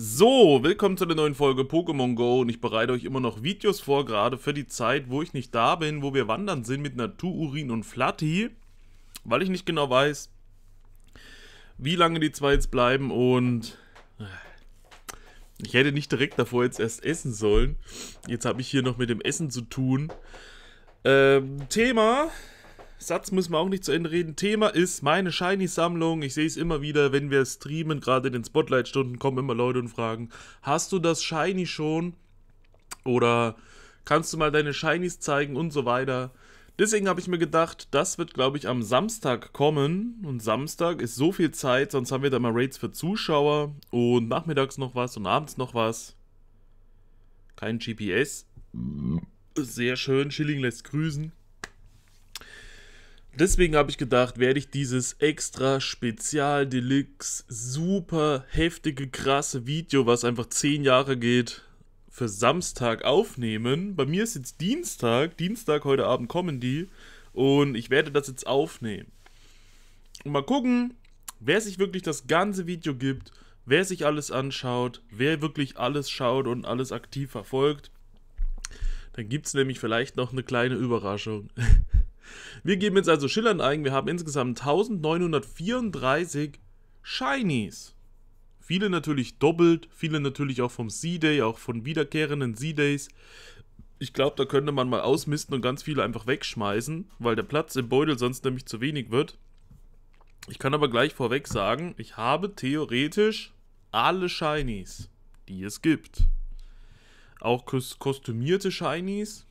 So, willkommen zu der neuen Folge Pokémon Go und ich bereite euch immer noch Videos vor, gerade für die Zeit, wo ich nicht da bin, wo wir wandern sind mit Natururin und Flatty, weil ich nicht genau weiß, wie lange die zwei jetzt bleiben und äh, ich hätte nicht direkt davor jetzt erst essen sollen. Jetzt habe ich hier noch mit dem Essen zu tun. Ähm, Thema Satz muss man auch nicht zu Ende reden. Thema ist meine Shiny-Sammlung. Ich sehe es immer wieder, wenn wir streamen, gerade in den Spotlight-Stunden, kommen immer Leute und fragen: Hast du das Shiny schon? Oder kannst du mal deine Shinies zeigen und so weiter. Deswegen habe ich mir gedacht, das wird, glaube ich, am Samstag kommen. Und Samstag ist so viel Zeit, sonst haben wir da mal Raids für Zuschauer. Und nachmittags noch was und abends noch was. Kein GPS. Mhm. Sehr schön, Schilling lässt grüßen. Deswegen habe ich gedacht, werde ich dieses extra Spezial Deluxe super heftige, krasse Video, was einfach 10 Jahre geht, für Samstag aufnehmen. Bei mir ist jetzt Dienstag, Dienstag heute Abend kommen die und ich werde das jetzt aufnehmen. Und mal gucken, wer sich wirklich das ganze Video gibt, wer sich alles anschaut, wer wirklich alles schaut und alles aktiv verfolgt. Dann gibt es nämlich vielleicht noch eine kleine Überraschung. Wir geben jetzt also schillernd ein, Wir haben insgesamt 1934 Shinies. Viele natürlich doppelt, viele natürlich auch vom C-Day, auch von wiederkehrenden C-Days. Ich glaube, da könnte man mal ausmisten und ganz viele einfach wegschmeißen, weil der Platz im Beutel sonst nämlich zu wenig wird. Ich kann aber gleich vorweg sagen, ich habe theoretisch alle Shinies, die es gibt. Auch kostümierte Shinies,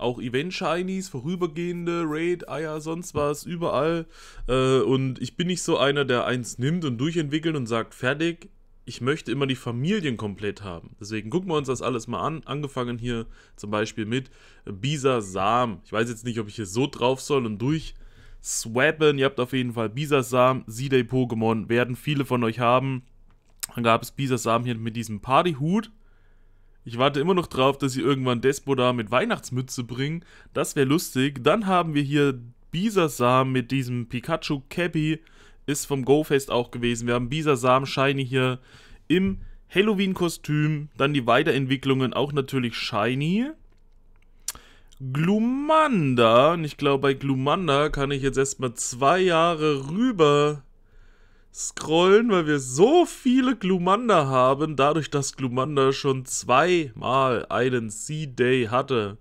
auch Event-Shinies, vorübergehende, Raid, Eier, sonst was, überall. Äh, und ich bin nicht so einer, der eins nimmt und durchentwickelt und sagt, fertig. Ich möchte immer die Familien komplett haben. Deswegen gucken wir uns das alles mal an. Angefangen hier zum Beispiel mit Bisa Sam. Ich weiß jetzt nicht, ob ich hier so drauf soll und durchswappen. Ihr habt auf jeden Fall Bisasam, Sidey Pokémon, werden viele von euch haben. Dann gab es Bisasam hier mit diesem Partyhut. Ich warte immer noch drauf, dass sie irgendwann Despo da mit Weihnachtsmütze bringen. Das wäre lustig. Dann haben wir hier Bisasam mit diesem Pikachu Cappy. Ist vom GoFest auch gewesen. Wir haben Bisasam Shiny hier im Halloween-Kostüm. Dann die Weiterentwicklungen auch natürlich Shiny. Glumanda. Und ich glaube, bei Glumanda kann ich jetzt erstmal zwei Jahre rüber scrollen, weil wir so viele Glumanda haben, dadurch, dass Glumanda schon zweimal einen Sea day hatte.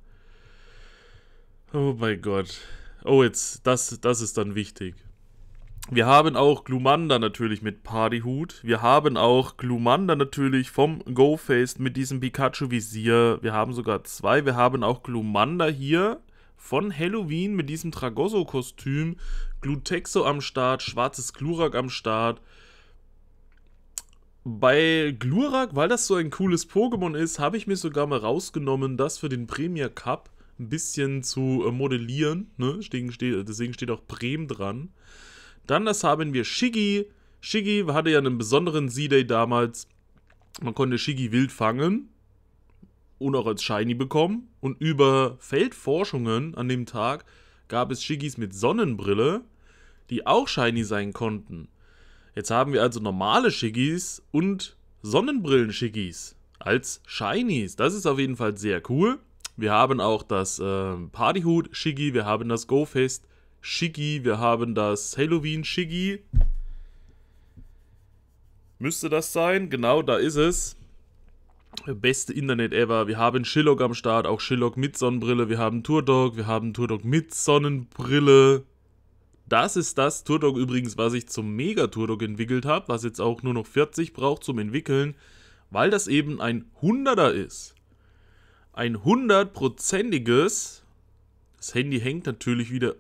Oh mein Gott. Oh, jetzt, das, das ist dann wichtig. Wir haben auch Glumanda natürlich mit Partyhut. Wir haben auch Glumanda natürlich vom Go-Faced mit diesem Pikachu-Visier. Wir haben sogar zwei. Wir haben auch Glumanda hier von Halloween mit diesem Tragoso-Kostüm, Glutexo am Start, schwarzes Glurak am Start. Bei Glurak, weil das so ein cooles Pokémon ist, habe ich mir sogar mal rausgenommen, das für den Premier Cup ein bisschen zu äh, modellieren. Ne? Deswegen, steht, deswegen steht auch Bremen dran. Dann das haben wir Shiggy. Shiggy hatte ja einen besonderen Z-Day damals. Man konnte Shiggy wild fangen und auch als Shiny bekommen. Und über Feldforschungen an dem Tag gab es Shigis mit Sonnenbrille, die auch Shiny sein konnten. Jetzt haben wir also normale Shigis und Sonnenbrillen-Shigis als Shinies. Das ist auf jeden Fall sehr cool. Wir haben auch das äh, Partyhut Shiggy, wir haben das go fest Shiggy, wir haben das Halloween Shiggy. Müsste das sein? Genau, da ist es beste Internet ever. Wir haben Shillock am Start, auch Shillock mit Sonnenbrille. Wir haben Turdog, wir haben Turdog mit Sonnenbrille. Das ist das Turdog übrigens, was ich zum Mega Turdog entwickelt habe, was jetzt auch nur noch 40 braucht zum Entwickeln, weil das eben ein 100er ist. Ein hundertprozentiges. Das Handy hängt natürlich wieder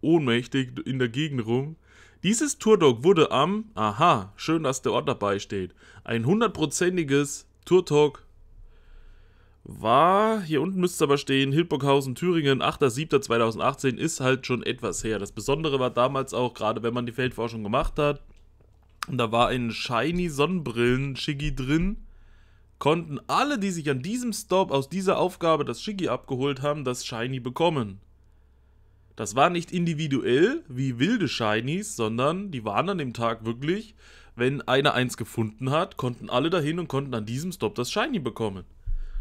ohnmächtig in der Gegend rum. Dieses Turdog wurde am, aha, schön, dass der Ort dabei steht, ein hundertprozentiges Tour Talk war, hier unten müsste es aber stehen, Hildburghausen, Thüringen, 8.7.2018 ist halt schon etwas her. Das Besondere war damals auch, gerade wenn man die Feldforschung gemacht hat, und da war ein shiny Sonnenbrillen-Shiggy drin, konnten alle, die sich an diesem Stop aus dieser Aufgabe das Shiggy abgeholt haben, das Shiny bekommen. Das war nicht individuell wie wilde Shinies, sondern die waren an dem Tag wirklich wenn einer eins gefunden hat, konnten alle dahin und konnten an diesem Stop das Shiny bekommen.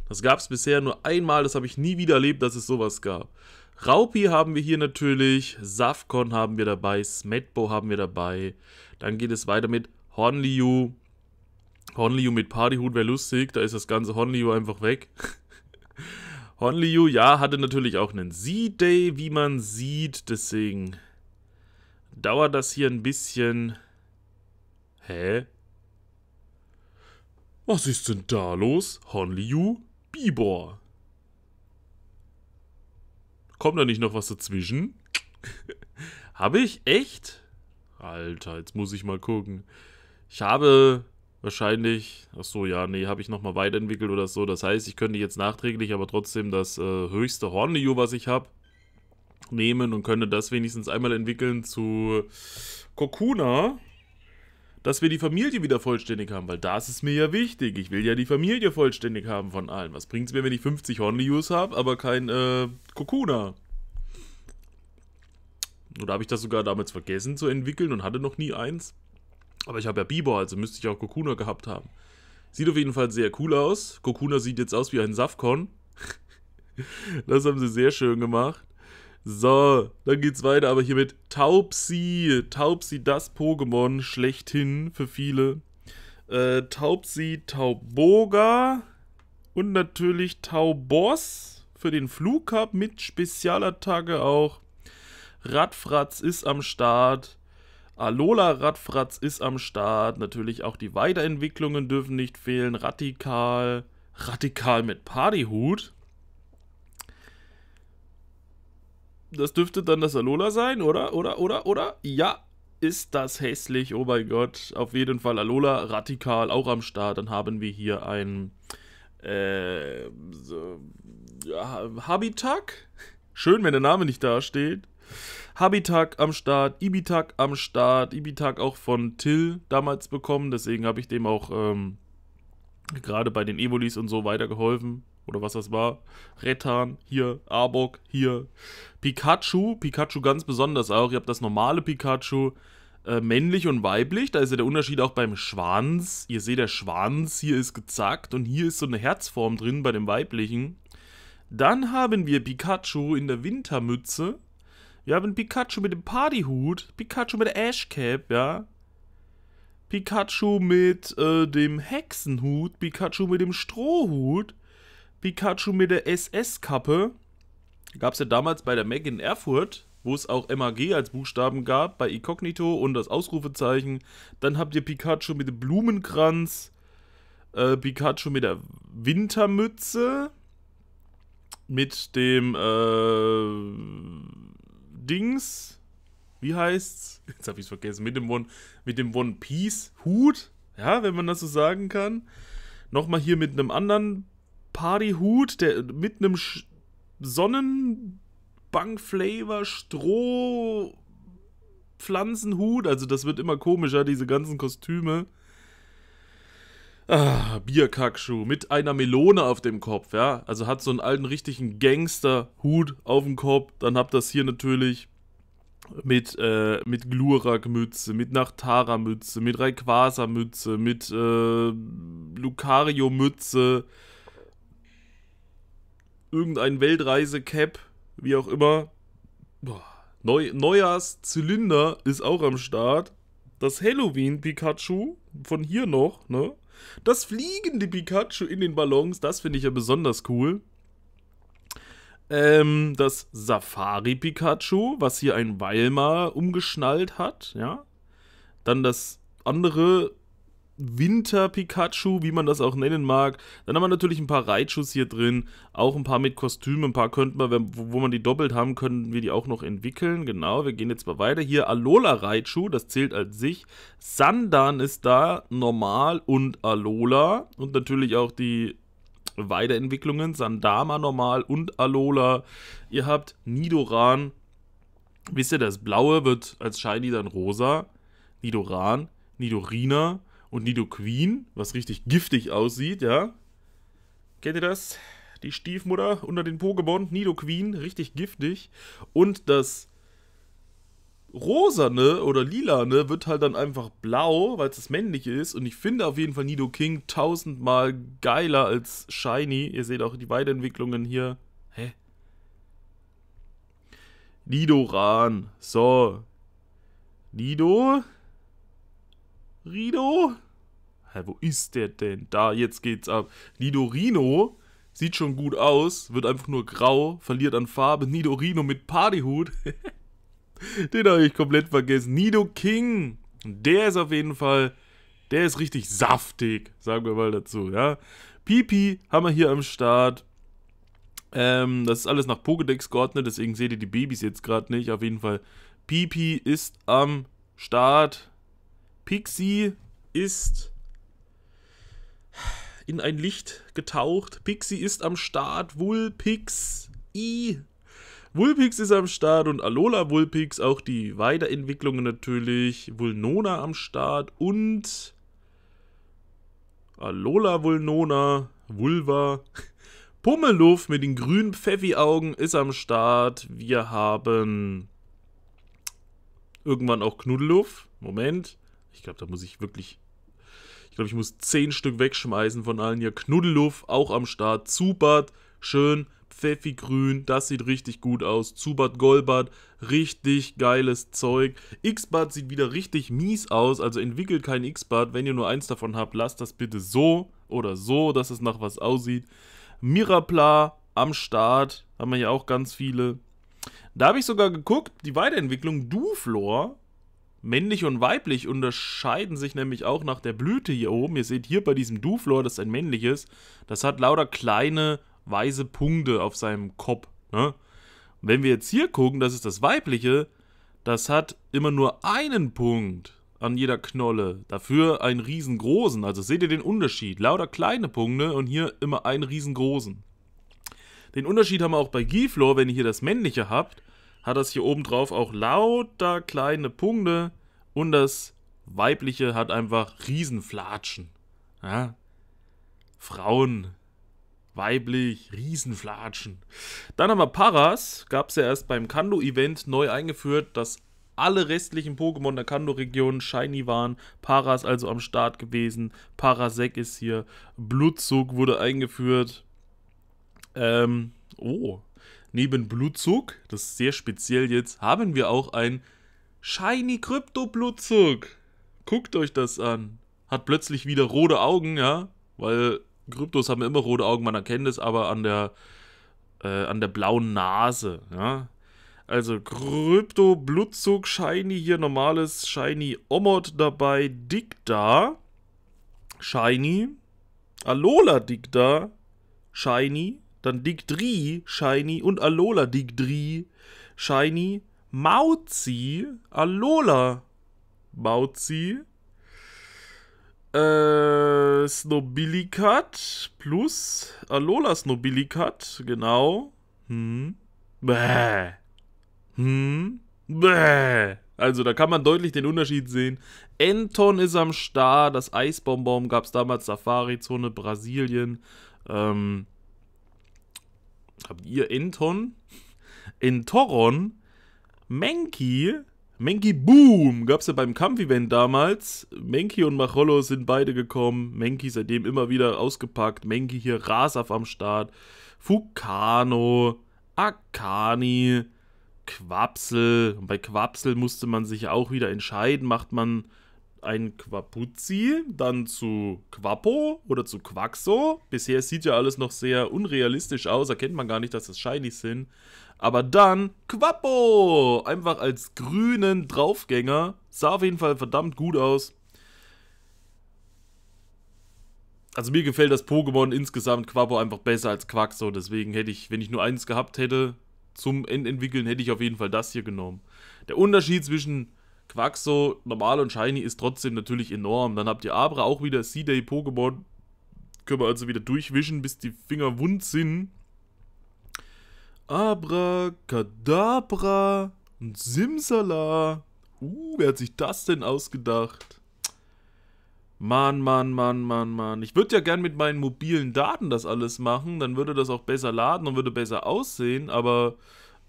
Das gab es bisher nur einmal, das habe ich nie wieder erlebt, dass es sowas gab. Raupi haben wir hier natürlich, Safcon haben wir dabei, Smetbo haben wir dabei. Dann geht es weiter mit Honliu. Honliu mit Partyhut wäre lustig, da ist das ganze Honliu einfach weg. Honliu, ja, hatte natürlich auch einen Z-Day, wie man sieht, deswegen dauert das hier ein bisschen. Hä? Was ist denn da los? Honliu? Bibor? Kommt da nicht noch was dazwischen? habe ich? Echt? Alter, jetzt muss ich mal gucken. Ich habe wahrscheinlich... Achso, ja, nee, habe ich nochmal weiterentwickelt oder so. Das heißt, ich könnte jetzt nachträglich aber trotzdem das äh, höchste Hornliu, was ich habe, nehmen und könnte das wenigstens einmal entwickeln zu Kokuna dass wir die Familie wieder vollständig haben, weil das ist mir ja wichtig. Ich will ja die Familie vollständig haben von allen. Was bringt es mir, wenn ich 50 Honlius habe, aber kein äh, Kokuna? Oder habe ich das sogar damals vergessen zu entwickeln und hatte noch nie eins? Aber ich habe ja Bibor, also müsste ich auch Kokuna gehabt haben. Sieht auf jeden Fall sehr cool aus. Kokuna sieht jetzt aus wie ein Safcon. das haben sie sehr schön gemacht. So, dann geht's weiter, aber hier mit Taubsi. Taubsi, das Pokémon schlechthin für viele. Äh, Taubsi, Tauboga und natürlich Tauboss für den Flugcup mit Spezialattacke auch. Radfratz ist am Start. Alola Radfratz ist am Start. Natürlich auch die Weiterentwicklungen dürfen nicht fehlen. Radikal. Radikal mit Partyhut. Das dürfte dann das Alola sein, oder? Oder, oder, oder? Ja, ist das hässlich. Oh mein Gott. Auf jeden Fall Alola radikal auch am Start. Dann haben wir hier ein äh, so, ja, Habitak. Schön, wenn der Name nicht dasteht. Habitak am Start, Ibitak am Start, Ibitak auch von Till damals bekommen, deswegen habe ich dem auch ähm, gerade bei den Evolis und so weitergeholfen oder was das war. Rettan, hier Arbok, hier Pikachu. Pikachu ganz besonders auch. Ihr habt das normale Pikachu, äh, männlich und weiblich. Da ist ja der Unterschied auch beim Schwanz. Ihr seht, der Schwanz hier ist gezackt und hier ist so eine Herzform drin bei dem weiblichen. Dann haben wir Pikachu in der Wintermütze. Wir haben Pikachu mit dem Partyhut, Pikachu mit der Ashcap, ja. Pikachu mit äh, dem Hexenhut, Pikachu mit dem Strohhut, Pikachu mit der SS-Kappe. Gab es ja damals bei der Mac in Erfurt, wo es auch MAG als Buchstaben gab, bei Incognito und das Ausrufezeichen. Dann habt ihr Pikachu mit dem Blumenkranz, äh, Pikachu mit der Wintermütze, mit dem äh, Dings, wie heißt's? Jetzt hab ich's vergessen, mit dem, One, mit dem One Piece Hut, ja, wenn man das so sagen kann. Nochmal hier mit einem anderen Partyhut, der mit einem Sch Sonnenbank-Flavor, Stroh, Pflanzenhut. Also das wird immer komischer, diese ganzen Kostüme. Ah, Bierkackschuh mit einer Melone auf dem Kopf, ja. Also hat so einen alten richtigen Gangsterhut auf dem Kopf. Dann habt das hier natürlich mit, äh, mit Glurak-Mütze, mit Nachtara-Mütze, mit Rayquaza-Mütze, mit äh, Lucario-Mütze irgendein Weltreise-Cap, wie auch immer. Neu Neujahrszylinder ist auch am Start. Das Halloween-Pikachu von hier noch, ne? Das fliegende Pikachu in den Ballons, das finde ich ja besonders cool. Ähm, das Safari-Pikachu, was hier ein Weilmar umgeschnallt hat, ja. Dann das andere Winter-Pikachu, wie man das auch nennen mag. Dann haben wir natürlich ein paar Raichus hier drin, auch ein paar mit Kostümen, ein paar könnten wir, wo, wo man die doppelt haben, können wir die auch noch entwickeln. Genau, wir gehen jetzt mal weiter. Hier Alola Raichu, das zählt als sich. Sandan ist da, normal und Alola und natürlich auch die Weiterentwicklungen, Sandama normal und Alola. Ihr habt Nidoran, wisst ihr, das Blaue wird als Shiny dann rosa. Nidoran, Nidorina, und Nido Queen, was richtig giftig aussieht, ja. Kennt ihr das? Die Stiefmutter unter den Pokémon, Nido Queen, richtig giftig. Und das Rosane oder Lilane wird halt dann einfach blau, weil es das männliche ist. Und ich finde auf jeden Fall Nido King tausendmal geiler als Shiny. Ihr seht auch die Weiterentwicklungen hier. Hä? Nidoran. So. Nido? Rido? hä, wo ist der denn? Da, jetzt geht's ab. Nidorino sieht schon gut aus, wird einfach nur grau, verliert an Farbe. Nidorino mit Partyhut. Den habe ich komplett vergessen. Nido King. Der ist auf jeden Fall, der ist richtig saftig, sagen wir mal dazu, ja. Pipi haben wir hier am Start. Ähm, das ist alles nach Pokédex geordnet, deswegen seht ihr die Babys jetzt gerade nicht. Auf jeden Fall, Pipi ist am Start. Pixie ist in ein Licht getaucht. Pixie ist am Start. Wulpix. I. Wulpix ist am Start und Alola Wulpix, auch die Weiterentwicklungen natürlich. Vulnona am Start und Alola Vulnona, Vulva. Pummeluff mit den grünen Pfeffi-Augen ist am Start. Wir haben irgendwann auch Knuddeluff. Moment. Ich glaube, da muss ich wirklich ich glaube, ich muss 10 Stück wegschmeißen von allen hier. Knuddelluff auch am Start. Zubat, schön. Pfeffigrün, das sieht richtig gut aus. Zubat Golbat, richtig geiles Zeug. X-Bad sieht wieder richtig mies aus, also entwickelt kein X-Bad. Wenn ihr nur eins davon habt, lasst das bitte so oder so, dass es nach was aussieht. Mirapla am Start, haben wir hier auch ganz viele. Da habe ich sogar geguckt, die Weiterentwicklung Duflor Männlich und weiblich unterscheiden sich nämlich auch nach der Blüte hier oben. Ihr seht hier bei diesem Duflor, das ist ein männliches, das hat lauter kleine weiße Punkte auf seinem Kopf. Ne? Wenn wir jetzt hier gucken, das ist das weibliche, das hat immer nur einen Punkt an jeder Knolle. Dafür einen riesengroßen. Also seht ihr den Unterschied. Lauter kleine Punkte und hier immer einen riesengroßen. Den Unterschied haben wir auch bei Giflor, wenn ihr hier das männliche habt hat das hier oben drauf auch lauter kleine Punkte und das weibliche hat einfach Riesenflatschen. Ja? Frauen, weiblich, Riesenflatschen. Dann haben wir Paras, gab es ja erst beim Kando-Event neu eingeführt, dass alle restlichen Pokémon der Kando-Region shiny waren. Paras also am Start gewesen. Parasek ist hier. Blutzug wurde eingeführt. Ähm, oh, Neben Blutzug, das ist sehr speziell jetzt, haben wir auch ein Shiny Krypto Blutzug. Guckt euch das an. Hat plötzlich wieder rote Augen, ja, weil Kryptos haben immer rote Augen, man erkennt es aber an der, äh, an der blauen Nase, ja. Also Krypto, Blutzug, Shiny hier, normales Shiny Omod dabei, Dicta, Shiny, Alola Dicta, Shiny, dann Digdri, Shiny und Alola Digdri, Shiny, Mauzi, Alola Mauzi, äh, Snobilicat plus Alola Snobilicat, genau. Hm. Bäh. Hm. Bäh. Also da kann man deutlich den Unterschied sehen. Enton ist am Star, das Eisbonbon gab es damals, Safari-Zone, Brasilien. Ähm, habt ihr Inton, Intoron, Menki, Menki Boom gab es ja beim Kampf-Event damals. Menki und Macholo sind beide gekommen. Menki seitdem immer wieder ausgepackt. Menki hier Rasaf am Start. Fukano, Akani, Quapsel. Und bei Quapsel musste man sich ja auch wieder entscheiden, macht man ein Quapuzzi, dann zu Quappo oder zu Quaxo. Bisher sieht ja alles noch sehr unrealistisch aus, erkennt man gar nicht, dass das Shinies sind. Aber dann Quappo! Einfach als grünen Draufgänger. Sah auf jeden Fall verdammt gut aus. Also mir gefällt das Pokémon insgesamt Quappo einfach besser als Quaxo. Deswegen hätte ich, wenn ich nur eins gehabt hätte zum Endentwickeln, hätte ich auf jeden Fall das hier genommen. Der Unterschied zwischen Quaxo, normal und shiny ist trotzdem natürlich enorm. Dann habt ihr Abra auch wieder C-Day Pokémon. Können wir also wieder durchwischen, bis die Finger wund sind. Abra, Kadabra und Simsala. Uh, wer hat sich das denn ausgedacht? Mann, Mann, Mann, Mann, Mann. Ich würde ja gern mit meinen mobilen Daten das alles machen. Dann würde das auch besser laden und würde besser aussehen. Aber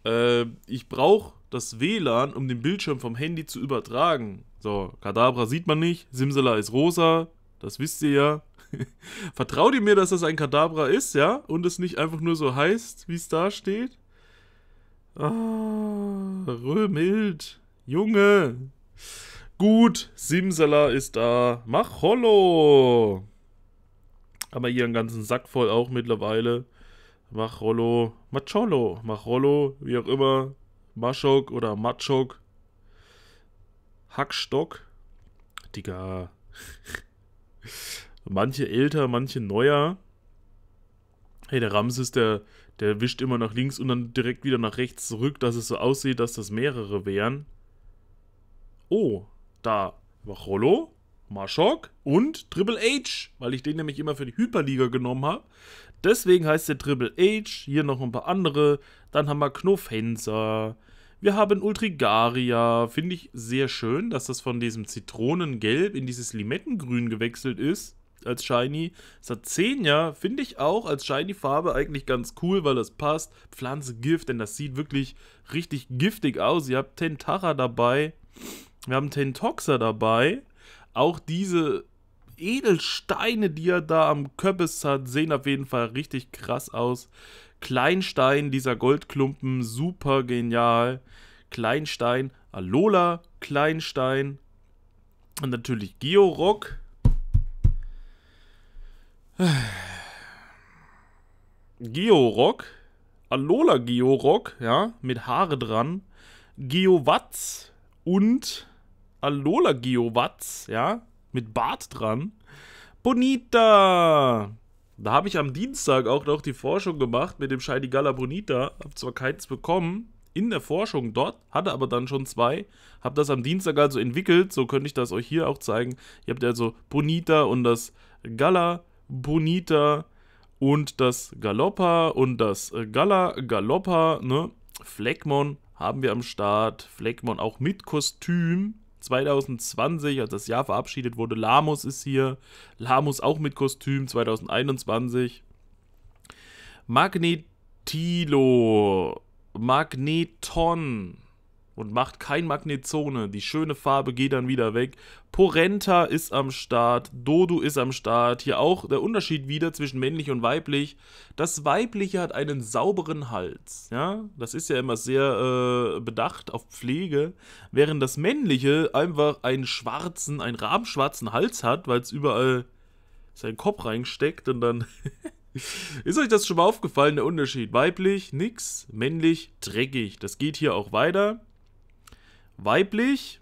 äh, ich brauche das WLAN, um den Bildschirm vom Handy zu übertragen. So, Kadabra sieht man nicht, Simsela ist rosa, das wisst ihr ja. Vertraut ihr mir, dass das ein Kadabra ist, ja? Und es nicht einfach nur so heißt, wie es da steht? Ah, Römild, Junge. Gut, Simsela ist da. Mach Hollo. Aber ihren ganzen Sack voll auch mittlerweile. Mach Rollo, Macholo, Mach Rollo, wie auch immer. Maschok oder Machok. Hackstock. Digga. manche älter, manche neuer. Hey, der Ramses, der, der wischt immer nach links und dann direkt wieder nach rechts zurück, dass es so aussieht, dass das mehrere wären. Oh, da Wachollo, Maschok und Triple H, weil ich den nämlich immer für die Hyperliga genommen habe. Deswegen heißt der Triple H, hier noch ein paar andere. Dann haben wir Knofenser. Wir haben Ultrigaria. Finde ich sehr schön, dass das von diesem Zitronengelb in dieses Limettengrün gewechselt ist. Als Shiny. Satzenia finde ich auch als Shiny-Farbe eigentlich ganz cool, weil das passt. Pflanze Gift, denn das sieht wirklich richtig giftig aus. Ihr habt Tentara dabei. Wir haben Tentoxa dabei. Auch diese Edelsteine, die er da am Köppes hat, sehen auf jeden Fall richtig krass aus. Kleinstein, dieser Goldklumpen, super genial. Kleinstein, Alola, Kleinstein. Und natürlich Georock. Georock. Alola Georock, ja, mit Haare dran. Geowatz und Alola Geowatz, ja, mit Bart dran. Bonita! Da habe ich am Dienstag auch noch die Forschung gemacht mit dem Shiny Gala Bonita. Habe zwar keins bekommen in der Forschung dort, hatte aber dann schon zwei. Habe das am Dienstag also entwickelt, so könnte ich das euch hier auch zeigen. Ihr habt also Bonita und das Gala Bonita und das Galoppa und das Gala Galoppa, ne? Fleckmon haben wir am Start. Fleckmon auch mit Kostüm. 2020, als das Jahr verabschiedet wurde. Lamus ist hier. Lamus auch mit Kostüm 2021. Magnetilo. Magneton und macht kein Magnezone. Die schöne Farbe geht dann wieder weg. Porenta ist am Start, Dodu ist am Start. Hier auch der Unterschied wieder zwischen männlich und weiblich. Das weibliche hat einen sauberen Hals. Ja, das ist ja immer sehr äh, bedacht auf Pflege, während das männliche einfach einen schwarzen, einen rabenschwarzen Hals hat, weil es überall seinen Kopf reinsteckt und dann Ist euch das schon mal aufgefallen, der Unterschied? Weiblich, nix, männlich, dreckig. Das geht hier auch weiter weiblich.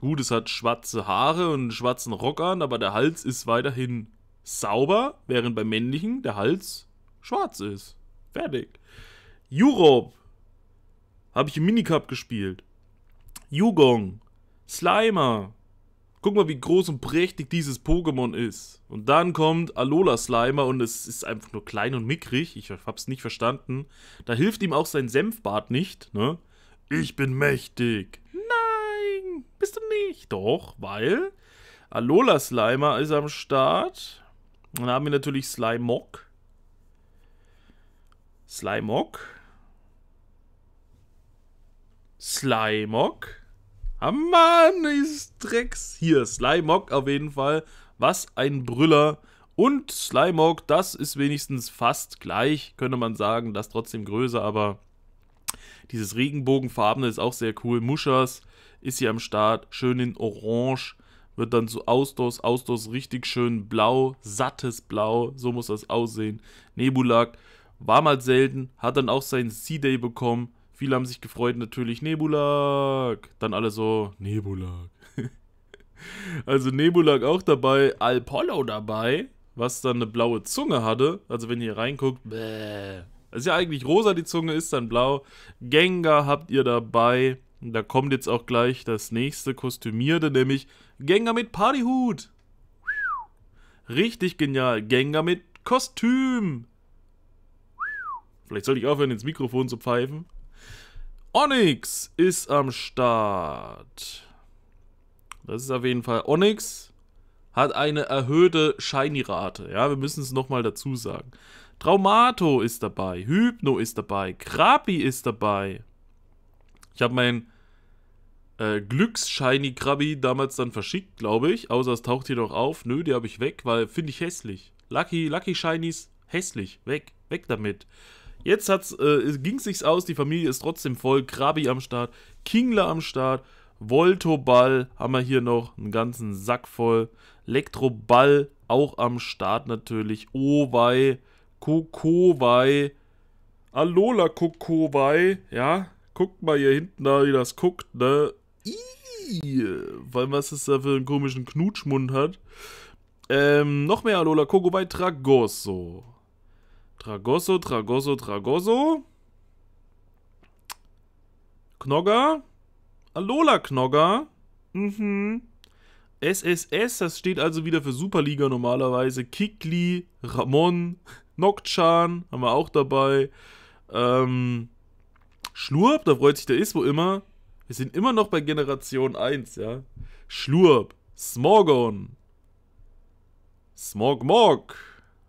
Gut, es hat schwarze Haare und einen schwarzen Rock an, aber der Hals ist weiterhin sauber, während beim männlichen der Hals schwarz ist. Fertig. Europe habe ich im Minicup gespielt. Yugong, Slimer. Guck mal, wie groß und prächtig dieses Pokémon ist. Und dann kommt Alola Slimer und es ist einfach nur klein und mickrig. Ich hab's nicht verstanden. Da hilft ihm auch sein Senfbart nicht, ne? ich bin mächtig. Nein, bist du nicht. Doch, weil Alola Slimer ist am Start. Dann haben wir natürlich Slimog. Slimog. Slimog. Ah Mann, ist Drecks. Hier, Slimog auf jeden Fall. Was ein Brüller. Und Slimog, das ist wenigstens fast gleich, könnte man sagen. Das ist trotzdem größer, aber dieses Regenbogenfarbene ist auch sehr cool. Muschers ist hier am Start, schön in Orange. Wird dann so Ausdos, Ausdos richtig schön blau, sattes Blau, so muss das aussehen. Nebulak war mal selten, hat dann auch seinen C-Day bekommen. Viele haben sich gefreut, natürlich Nebulak. Dann alle so, Nebulak. also Nebulak auch dabei, Alpollo dabei, was dann eine blaue Zunge hatte. Also wenn ihr reinguckt, bäh, ist ja eigentlich rosa, die Zunge ist dann blau. Gengar habt ihr dabei. da kommt jetzt auch gleich das nächste Kostümierte, nämlich Gengar mit Partyhut. Richtig genial. Gengar mit Kostüm. Vielleicht sollte ich aufhören, ins Mikrofon zu pfeifen. Onyx ist am Start. Das ist auf jeden Fall Onyx hat eine erhöhte Shiny-Rate. Ja, wir müssen es nochmal dazu sagen. Traumato ist dabei, Hypno ist dabei, Krabi ist dabei. Ich habe mein äh, Glücksshiny-Krabi damals dann verschickt, glaube ich. Außer es taucht hier noch auf. Nö, die habe ich weg, weil finde ich hässlich. Lucky, Lucky Shinies, hässlich. Weg, weg damit. Jetzt hat's, äh, ging sich's aus, die Familie ist trotzdem voll. Krabi am Start, Kingler am Start, Voltoball haben wir hier noch, einen ganzen Sack voll. Elektroball auch am Start natürlich. Oh, wei. Kokowai. Alola Kokowai. Ja, guckt mal hier hinten da, wie das guckt, ne? Ii, weil was es da für einen komischen Knutschmund hat. Ähm, noch mehr Alola Kokowai Tragosso. Tragosso, Tragosso, Tragosso. Knogger. Alola Knogger. Mhm. SSS, das steht also wieder für Superliga normalerweise. Kikli, Ramon, Nokchan haben wir auch dabei. Ähm, Schlurp, da freut sich der Iswo immer. Wir sind immer noch bei Generation 1, ja. Schlurp, Smorgon, Smogmog,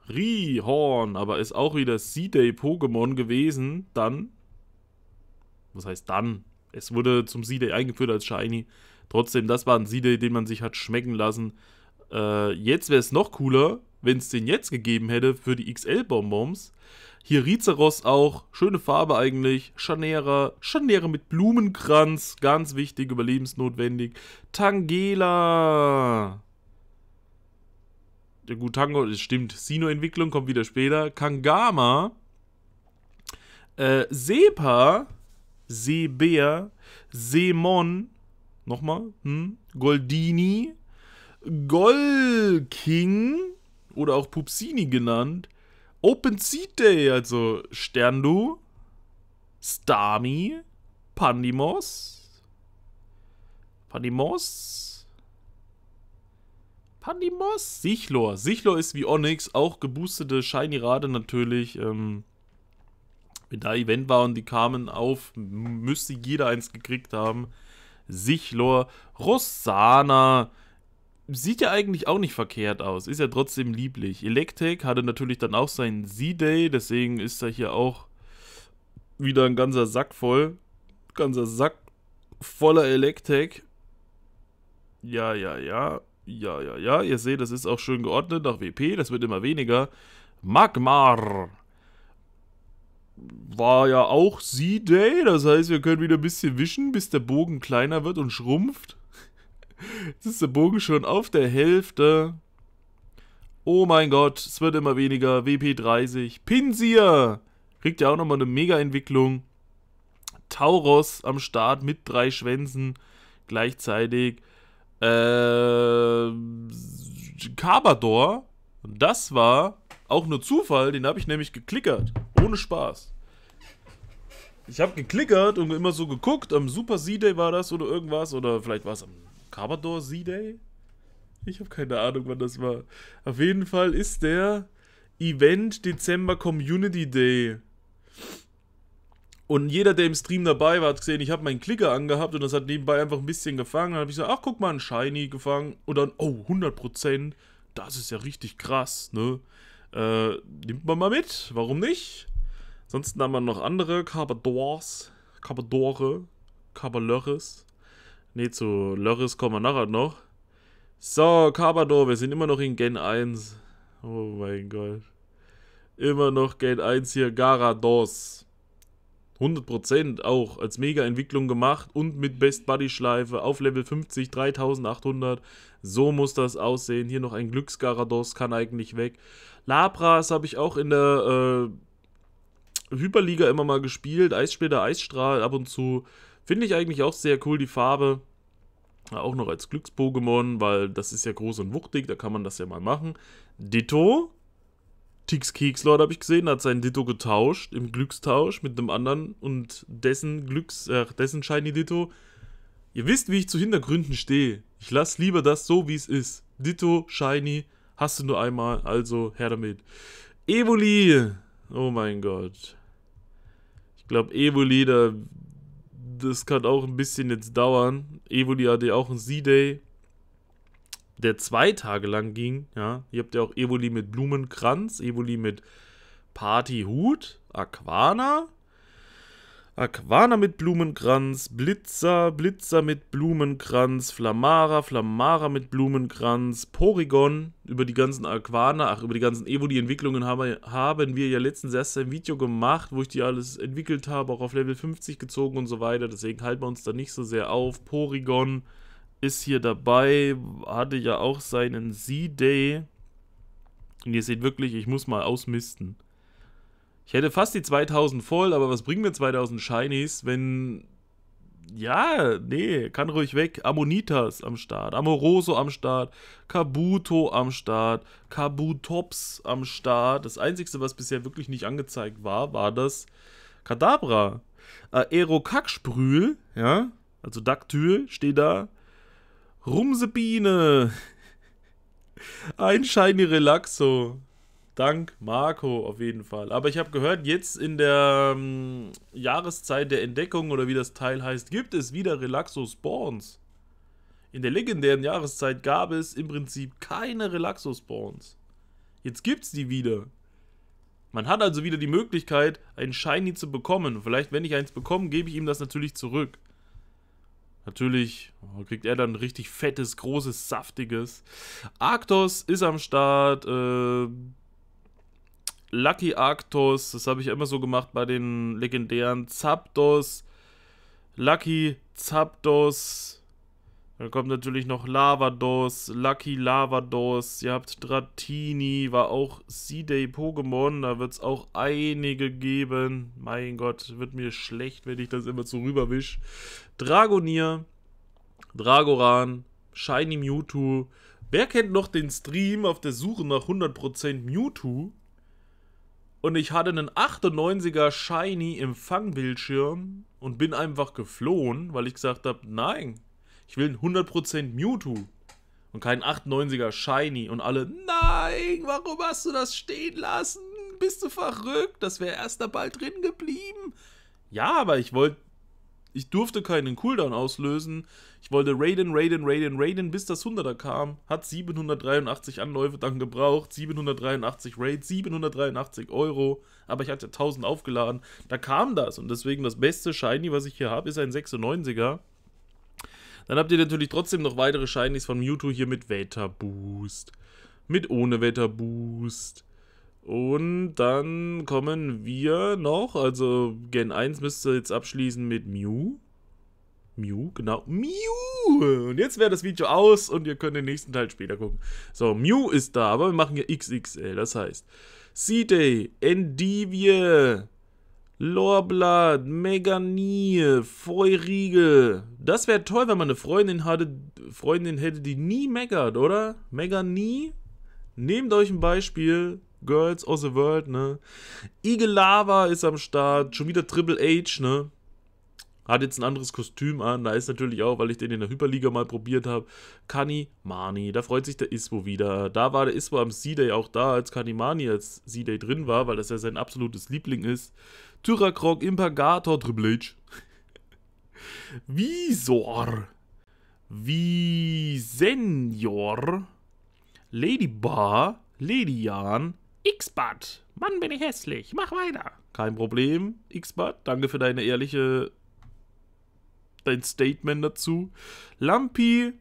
Rihorn, aber ist auch wieder C-Day-Pokémon gewesen. Dann, was heißt dann? Es wurde zum C-Day eingeführt als Shiny. Trotzdem, das war ein C-Day, den man sich hat schmecken lassen. Äh, jetzt wäre es noch cooler, wenn es den jetzt gegeben hätte für die XL-Bonbons. Hier Rizeros auch, schöne Farbe eigentlich, Chanera, Chanera mit Blumenkranz, ganz wichtig, überlebensnotwendig. Tangela. Ja gut, Tango, das stimmt, Sino-Entwicklung kommt wieder später. Kangama, äh, Sepa, Seebär, Seemon, nochmal, hm? Goldini, Golking, oder auch Pupsini genannt, Open Seat Day, also Sterndu, Stami, Pandimos, Pandimos, Pandimos, Sichlor. Sichlor ist wie Onyx, auch geboostete Shiny-Rade natürlich. Ähm, wenn da Event war und die kamen auf, müsste jeder eins gekriegt haben. Sichlor, Rosana, sieht ja eigentlich auch nicht verkehrt aus. Ist ja trotzdem lieblich. Electek hatte natürlich dann auch seinen Z-Day, deswegen ist da hier auch wieder ein ganzer Sack voll. Ganzer Sack voller Electek. Ja, ja, ja. Ja, ja, ja. Ihr seht, das ist auch schön geordnet nach WP. Das wird immer weniger. Magmar. War ja auch Z-Day. Das heißt, wir können wieder ein bisschen wischen, bis der Bogen kleiner wird und schrumpft. Jetzt ist der Bogen schon auf der Hälfte. Oh mein Gott, es wird immer weniger. WP30. Pinsir! Kriegt ja auch nochmal eine Mega-Entwicklung. Tauros am Start mit drei Schwänzen gleichzeitig. Äh, Carbador, das war auch nur Zufall, den habe ich nämlich geklickert. Ohne Spaß. Ich habe geklickert und immer so geguckt, am Super Sea day war das oder irgendwas, oder vielleicht war es am Carbador Z-Day? Ich habe keine Ahnung, wann das war. Auf jeden Fall ist der Event Dezember Community Day. Und jeder, der im Stream dabei war, hat gesehen, ich habe meinen Klicker angehabt und das hat nebenbei einfach ein bisschen gefangen. Dann habe ich gesagt, ach guck mal, ein Shiny gefangen. Und dann, oh, 100%, das ist ja richtig krass, ne? Äh, nimmt man mal mit, warum nicht? Ansonsten haben wir noch andere Carbadors, Carbadore, Carbalöres. Ne, zu Loris kommen wir nachher noch. So, Kabado, wir sind immer noch in Gen 1. Oh mein Gott. Immer noch Gen 1 hier, Garados. 100% auch als Mega-Entwicklung gemacht und mit Best Buddy-Schleife auf Level 50, 3800. So muss das aussehen. Hier noch ein Glücksgarados kann eigentlich weg. Labras habe ich auch in der äh, Hyperliga immer mal gespielt. Eissplitter, Eisstrahl ab und zu. Finde ich eigentlich auch sehr cool, die Farbe. Auch noch als Glücks-Pokémon, weil das ist ja groß und wuchtig, da kann man das ja mal machen. Ditto. Tix Kekslord habe ich gesehen, hat sein Ditto getauscht im Glückstausch mit einem anderen und dessen Glücks, äh, dessen Shiny Ditto. Ihr wisst, wie ich zu Hintergründen stehe. Ich lasse lieber das so, wie es ist. Ditto, Shiny, hast du nur einmal, also her damit. Evoli! Oh mein Gott. Ich glaube, Evoli, da das kann auch ein bisschen jetzt dauern. Evoli hatte auch einen Z-Day, der zwei Tage lang ging. Ja, hier habt ja auch Evoli mit Blumenkranz, Evoli mit Partyhut, Aquana, Aquana mit Blumenkranz, Blitzer, Blitzer mit Blumenkranz, Flamara, Flamara mit Blumenkranz, Porygon über die ganzen Aquana, ach, über die ganzen evoli Entwicklungen haben, haben wir ja letztens erst ein Video gemacht, wo ich die alles entwickelt habe, auch auf Level 50 gezogen und so weiter, deswegen halten wir uns da nicht so sehr auf. Porygon ist hier dabei, hatte ja auch seinen Z-Day. Und ihr seht wirklich, ich muss mal ausmisten. Ich hätte fast die 2000 voll, aber was bringen mir 2000 Shinies, wenn. Ja, nee, kann ruhig weg. Ammonitas am Start, Amoroso am Start, Kabuto am Start, Kabutops am Start. Das einzige, was bisher wirklich nicht angezeigt war, war das Kadabra. Äh, Aerokacksprühl, ja, also Daktyl steht da. Rumsebiene. Ein Shiny Relaxo. Dank Marco auf jeden Fall. Aber ich habe gehört, jetzt in der ähm, Jahreszeit der Entdeckung oder wie das Teil heißt, gibt es wieder Relaxo Spawns. In der legendären Jahreszeit gab es im Prinzip keine Relaxo Spawns. Jetzt gibt's die wieder. Man hat also wieder die Möglichkeit, einen Shiny zu bekommen. Vielleicht, wenn ich eins bekomme, gebe ich ihm das natürlich zurück. Natürlich oh, kriegt er dann richtig fettes, großes, saftiges. Arctos ist am Start. Äh, Lucky Arctos, das habe ich immer so gemacht bei den legendären Zapdos, Lucky Zapdos, dann kommt natürlich noch Lavados, Lucky Lavados, ihr habt Dratini, war auch C-Day Pokémon, da wird es auch einige geben. Mein Gott, wird mir schlecht, wenn ich das immer so rüberwisch. Dragonier, Dragoran, Shiny Mewtwo. Wer kennt noch den Stream auf der Suche nach 100% Mewtwo? Und ich hatte einen 98er Shiny im Fangbildschirm und bin einfach geflohen, weil ich gesagt habe, nein, ich will einen 100% Mewtwo und keinen 98er Shiny und alle, nein, warum hast du das stehen lassen? Bist du verrückt? Das wäre erst da bald drin geblieben. Ja, aber ich wollte ich durfte keinen Cooldown auslösen. Ich wollte Raiden, Raiden, Raiden, Raiden, bis das 100er kam. Hat 783 Anläufe dann gebraucht. 783 Raids, 783 Euro. Aber ich hatte 1000 aufgeladen. Da kam das. Und deswegen das beste Shiny, was ich hier habe, ist ein 96er. Dann habt ihr natürlich trotzdem noch weitere Shinies von Mewtwo hier mit Wetterboost. Mit ohne Wetterboost und dann kommen wir noch, also Gen 1 müsste jetzt abschließen mit Mew. Mew, genau. Mew! Und jetzt wäre das Video aus und ihr könnt den nächsten Teil später gucken. So, Mew ist da, aber wir machen hier XXL, das heißt C-Day, Endivie, Lorblatt, Meganie, Feurigel. Das wäre toll, wenn man eine Freundin, hatte, Freundin hätte, die nie meckert, oder? Meganie? Nehmt euch ein Beispiel, Girls of the World, ne? Eagle Lava ist am Start, schon wieder Triple H, ne? Hat jetzt ein anderes Kostüm an, da ist natürlich auch, weil ich den in der Hyperliga mal probiert habe. Kani Mani, da freut sich der Iswo wieder. Da war der Iswo am C-Day auch da, als Kani Mani als C-Day drin war, weil das ja sein absolutes Liebling ist. Tyrakrok, Impagator, Triple H. Visor. Visenior. Lady Bar. Lady Jan. X-Bad, Mann, bin ich hässlich, mach weiter. Kein Problem, X-Bad, danke für deine ehrliche, dein Statement dazu. Lampi,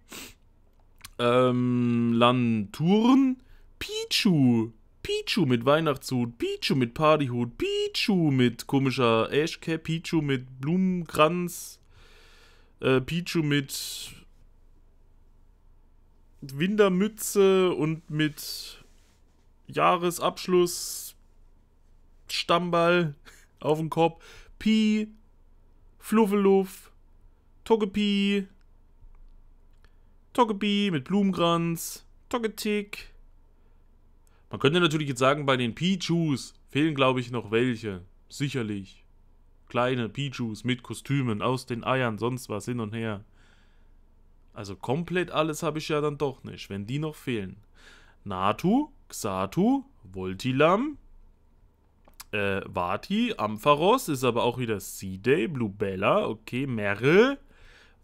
ähm, Lanturn, Pichu, Pichu mit Weihnachtshut, Pichu mit Partyhut, Pichu mit komischer Ashcap, Pichu mit Blumenkranz, äh, Pichu mit Wintermütze und mit Jahresabschluss, Stammball auf den Kopf, Pi, Fluffeluff, Togepi, Togepi mit Blumenkranz, Togetick. Man könnte natürlich jetzt sagen, bei den Pichus fehlen, glaube ich, noch welche. Sicherlich. Kleine Pichus mit Kostümen aus den Eiern, sonst was hin und her. Also komplett alles habe ich ja dann doch nicht, wenn die noch fehlen. Natu Xatu, Voltilam, äh, Vati, Ampharos, ist aber auch wieder Sidey, Bluebella, okay, Merrill.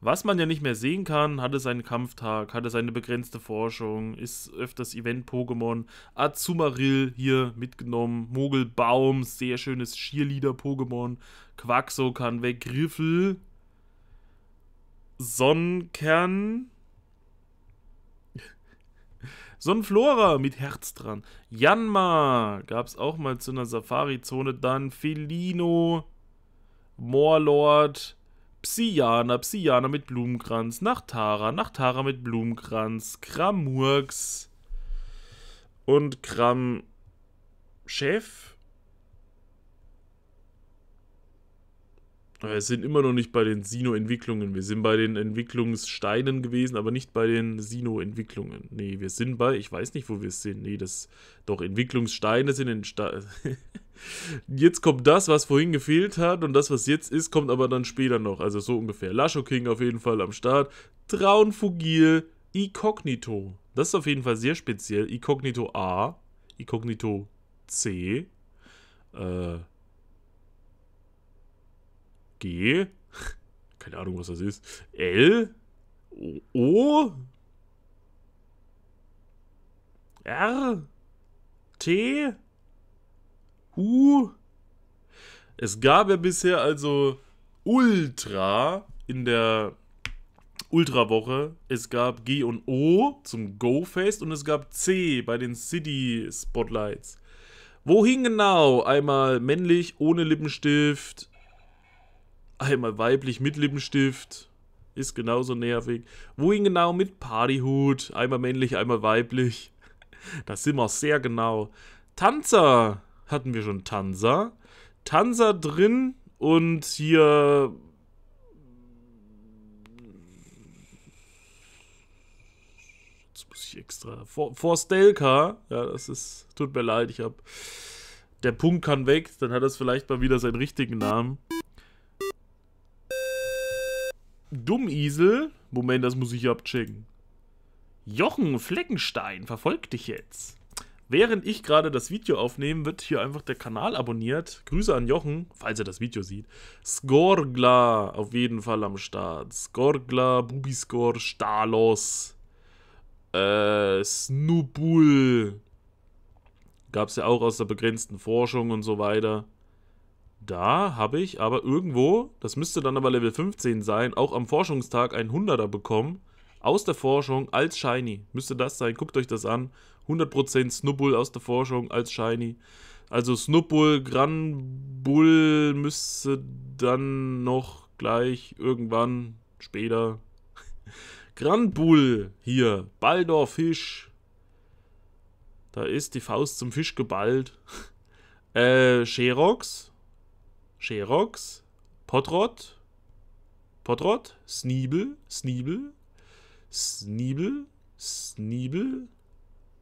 Was man ja nicht mehr sehen kann, hatte seinen Kampftag, hatte seine begrenzte Forschung, ist öfters Event-Pokémon. Azumarill hier mitgenommen, Mogelbaum, sehr schönes Cheerleader-Pokémon. Quaxo kann weg, Griffel, Sonnenkern, Sonflora mit Herz dran. Janma gab es auch mal zu einer Safari-Zone. Dann Felino, Morlord, Psyana, Psyana mit Blumenkranz, Nachtara, Nachtara mit Blumenkranz, Kramurks und Kram Chef Wir äh, sind immer noch nicht bei den Sino-Entwicklungen. Wir sind bei den Entwicklungssteinen gewesen, aber nicht bei den Sino-Entwicklungen. Nee, wir sind bei, ich weiß nicht, wo wir sind. Nee, das, doch, Entwicklungssteine sind in Steinen. jetzt kommt das, was vorhin gefehlt hat und das, was jetzt ist, kommt aber dann später noch. Also so ungefähr. Lasho King auf jeden Fall am Start. Traunfugil, Incognito. Das ist auf jeden Fall sehr speziell. Incognito A, Incognito C, äh, G, keine Ahnung, was das ist, L, O, R, T, U. Es gab ja bisher also Ultra in der Ultra-Woche. Es gab G und O zum Go-Fest und es gab C bei den City Spotlights. Wohin genau? Einmal männlich, ohne Lippenstift, Einmal weiblich mit Lippenstift. Ist genauso nervig. Wohin genau mit Partyhut. Einmal männlich, einmal weiblich. Da sind wir sehr genau. Tanzer. Hatten wir schon Tanzer. Tanzer drin und hier Jetzt extra. For, for Stelka, ja, das ist, tut mir leid, ich hab. der Punkt kann weg, dann hat das vielleicht mal wieder seinen richtigen Namen. Dummisel. Moment, das muss ich abchecken. Jochen Fleckenstein verfolgt dich jetzt. Während ich gerade das Video aufnehme, wird hier einfach der Kanal abonniert. Grüße an Jochen, falls er das Video sieht. Skorgla auf jeden Fall am Start. Skorgla, Bubiskor, Stalos, äh, Snubul. Gab es ja auch aus der begrenzten Forschung und so weiter. Da habe ich aber irgendwo, das müsste dann aber Level 15 sein, auch am Forschungstag einen 100er bekommen. Aus der Forschung als Shiny. Müsste das sein, guckt euch das an. 100% Snubbull aus der Forschung als Shiny. Also Snubbull, Granbull müsste dann noch gleich irgendwann später. Granbull hier, Baldor Fisch. Da ist die Faust zum Fisch geballt. Äh, Sherox, Sherox, Potrot, Potrot, Sneebel, Sneebel, Sneebel, Sneebel,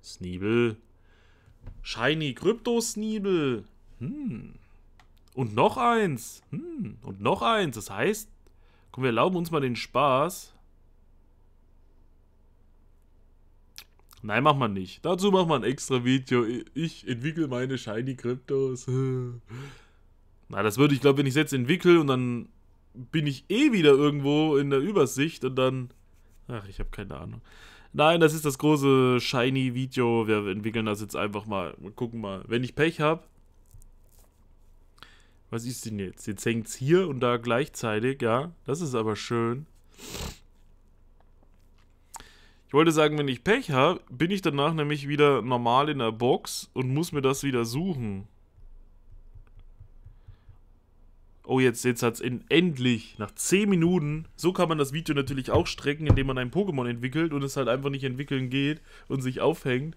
Sneebel, Shiny Krypto-Sneebel. Hm. Und noch eins. Hm. Und noch eins. Das heißt, komm, wir erlauben uns mal den Spaß. Nein, macht man nicht. Dazu macht man ein extra Video. Ich entwickle meine Shiny Kryptos. Na, das würde ich, glaube wenn ich es jetzt entwickle und dann bin ich eh wieder irgendwo in der Übersicht und dann. Ach, ich habe keine Ahnung. Nein, das ist das große Shiny-Video. Wir entwickeln das jetzt einfach mal. mal gucken mal. Wenn ich Pech habe. Was ist denn jetzt? Jetzt hängt es hier und da gleichzeitig, ja. Das ist aber schön. Ich wollte sagen, wenn ich Pech habe, bin ich danach nämlich wieder normal in der Box und muss mir das wieder suchen. oh, jetzt, jetzt hat es endlich nach 10 Minuten. So kann man das Video natürlich auch strecken, indem man ein Pokémon entwickelt und es halt einfach nicht entwickeln geht und sich aufhängt.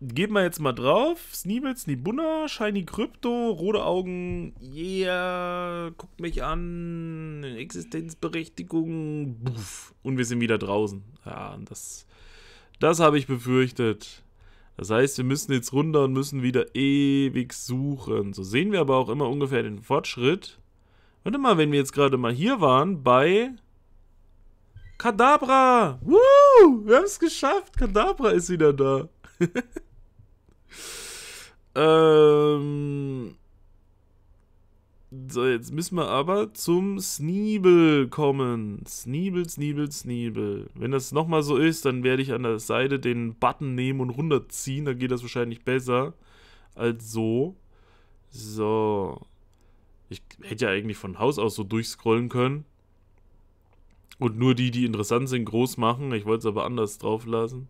Geben wir jetzt mal drauf. Sneebles, Snibunna, Shiny Krypto, rote Augen, yeah, guckt mich an, Existenzberechtigung, buff. Und wir sind wieder draußen. Ja, das, das habe ich befürchtet. Das heißt, wir müssen jetzt runter und müssen wieder ewig suchen. So sehen wir aber auch immer ungefähr den Fortschritt. Warte mal, wenn wir jetzt gerade mal hier waren, bei... Kadabra! Woo! Wir haben es geschafft! Kadabra ist wieder da. ähm... So, jetzt müssen wir aber zum Sneebel kommen. Sneebel, Sneebel, Sneebel. Wenn das nochmal so ist, dann werde ich an der Seite den Button nehmen und runterziehen. Dann geht das wahrscheinlich besser als so. So. Ich hätte ja eigentlich von Haus aus so durchscrollen können. Und nur die, die interessant sind, groß machen. Ich wollte es aber anders drauf lassen.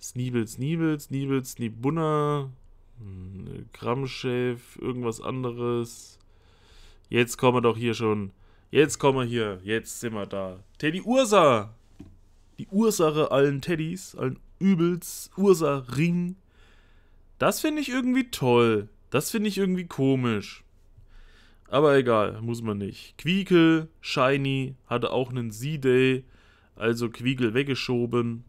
Sneebel, Sneebel, Sneebel, Sneebunner. Hm, Grammchef, irgendwas anderes. Jetzt kommen wir doch hier schon. Jetzt kommen wir hier. Jetzt sind wir da. Teddy Ursa. Die Ursache allen Teddys, allen Übels. Ursa Ring. Das finde ich irgendwie toll. Das finde ich irgendwie komisch. Aber egal, muss man nicht. Quiekel, Shiny, hatte auch einen Z-Day, also Quiekel weggeschoben.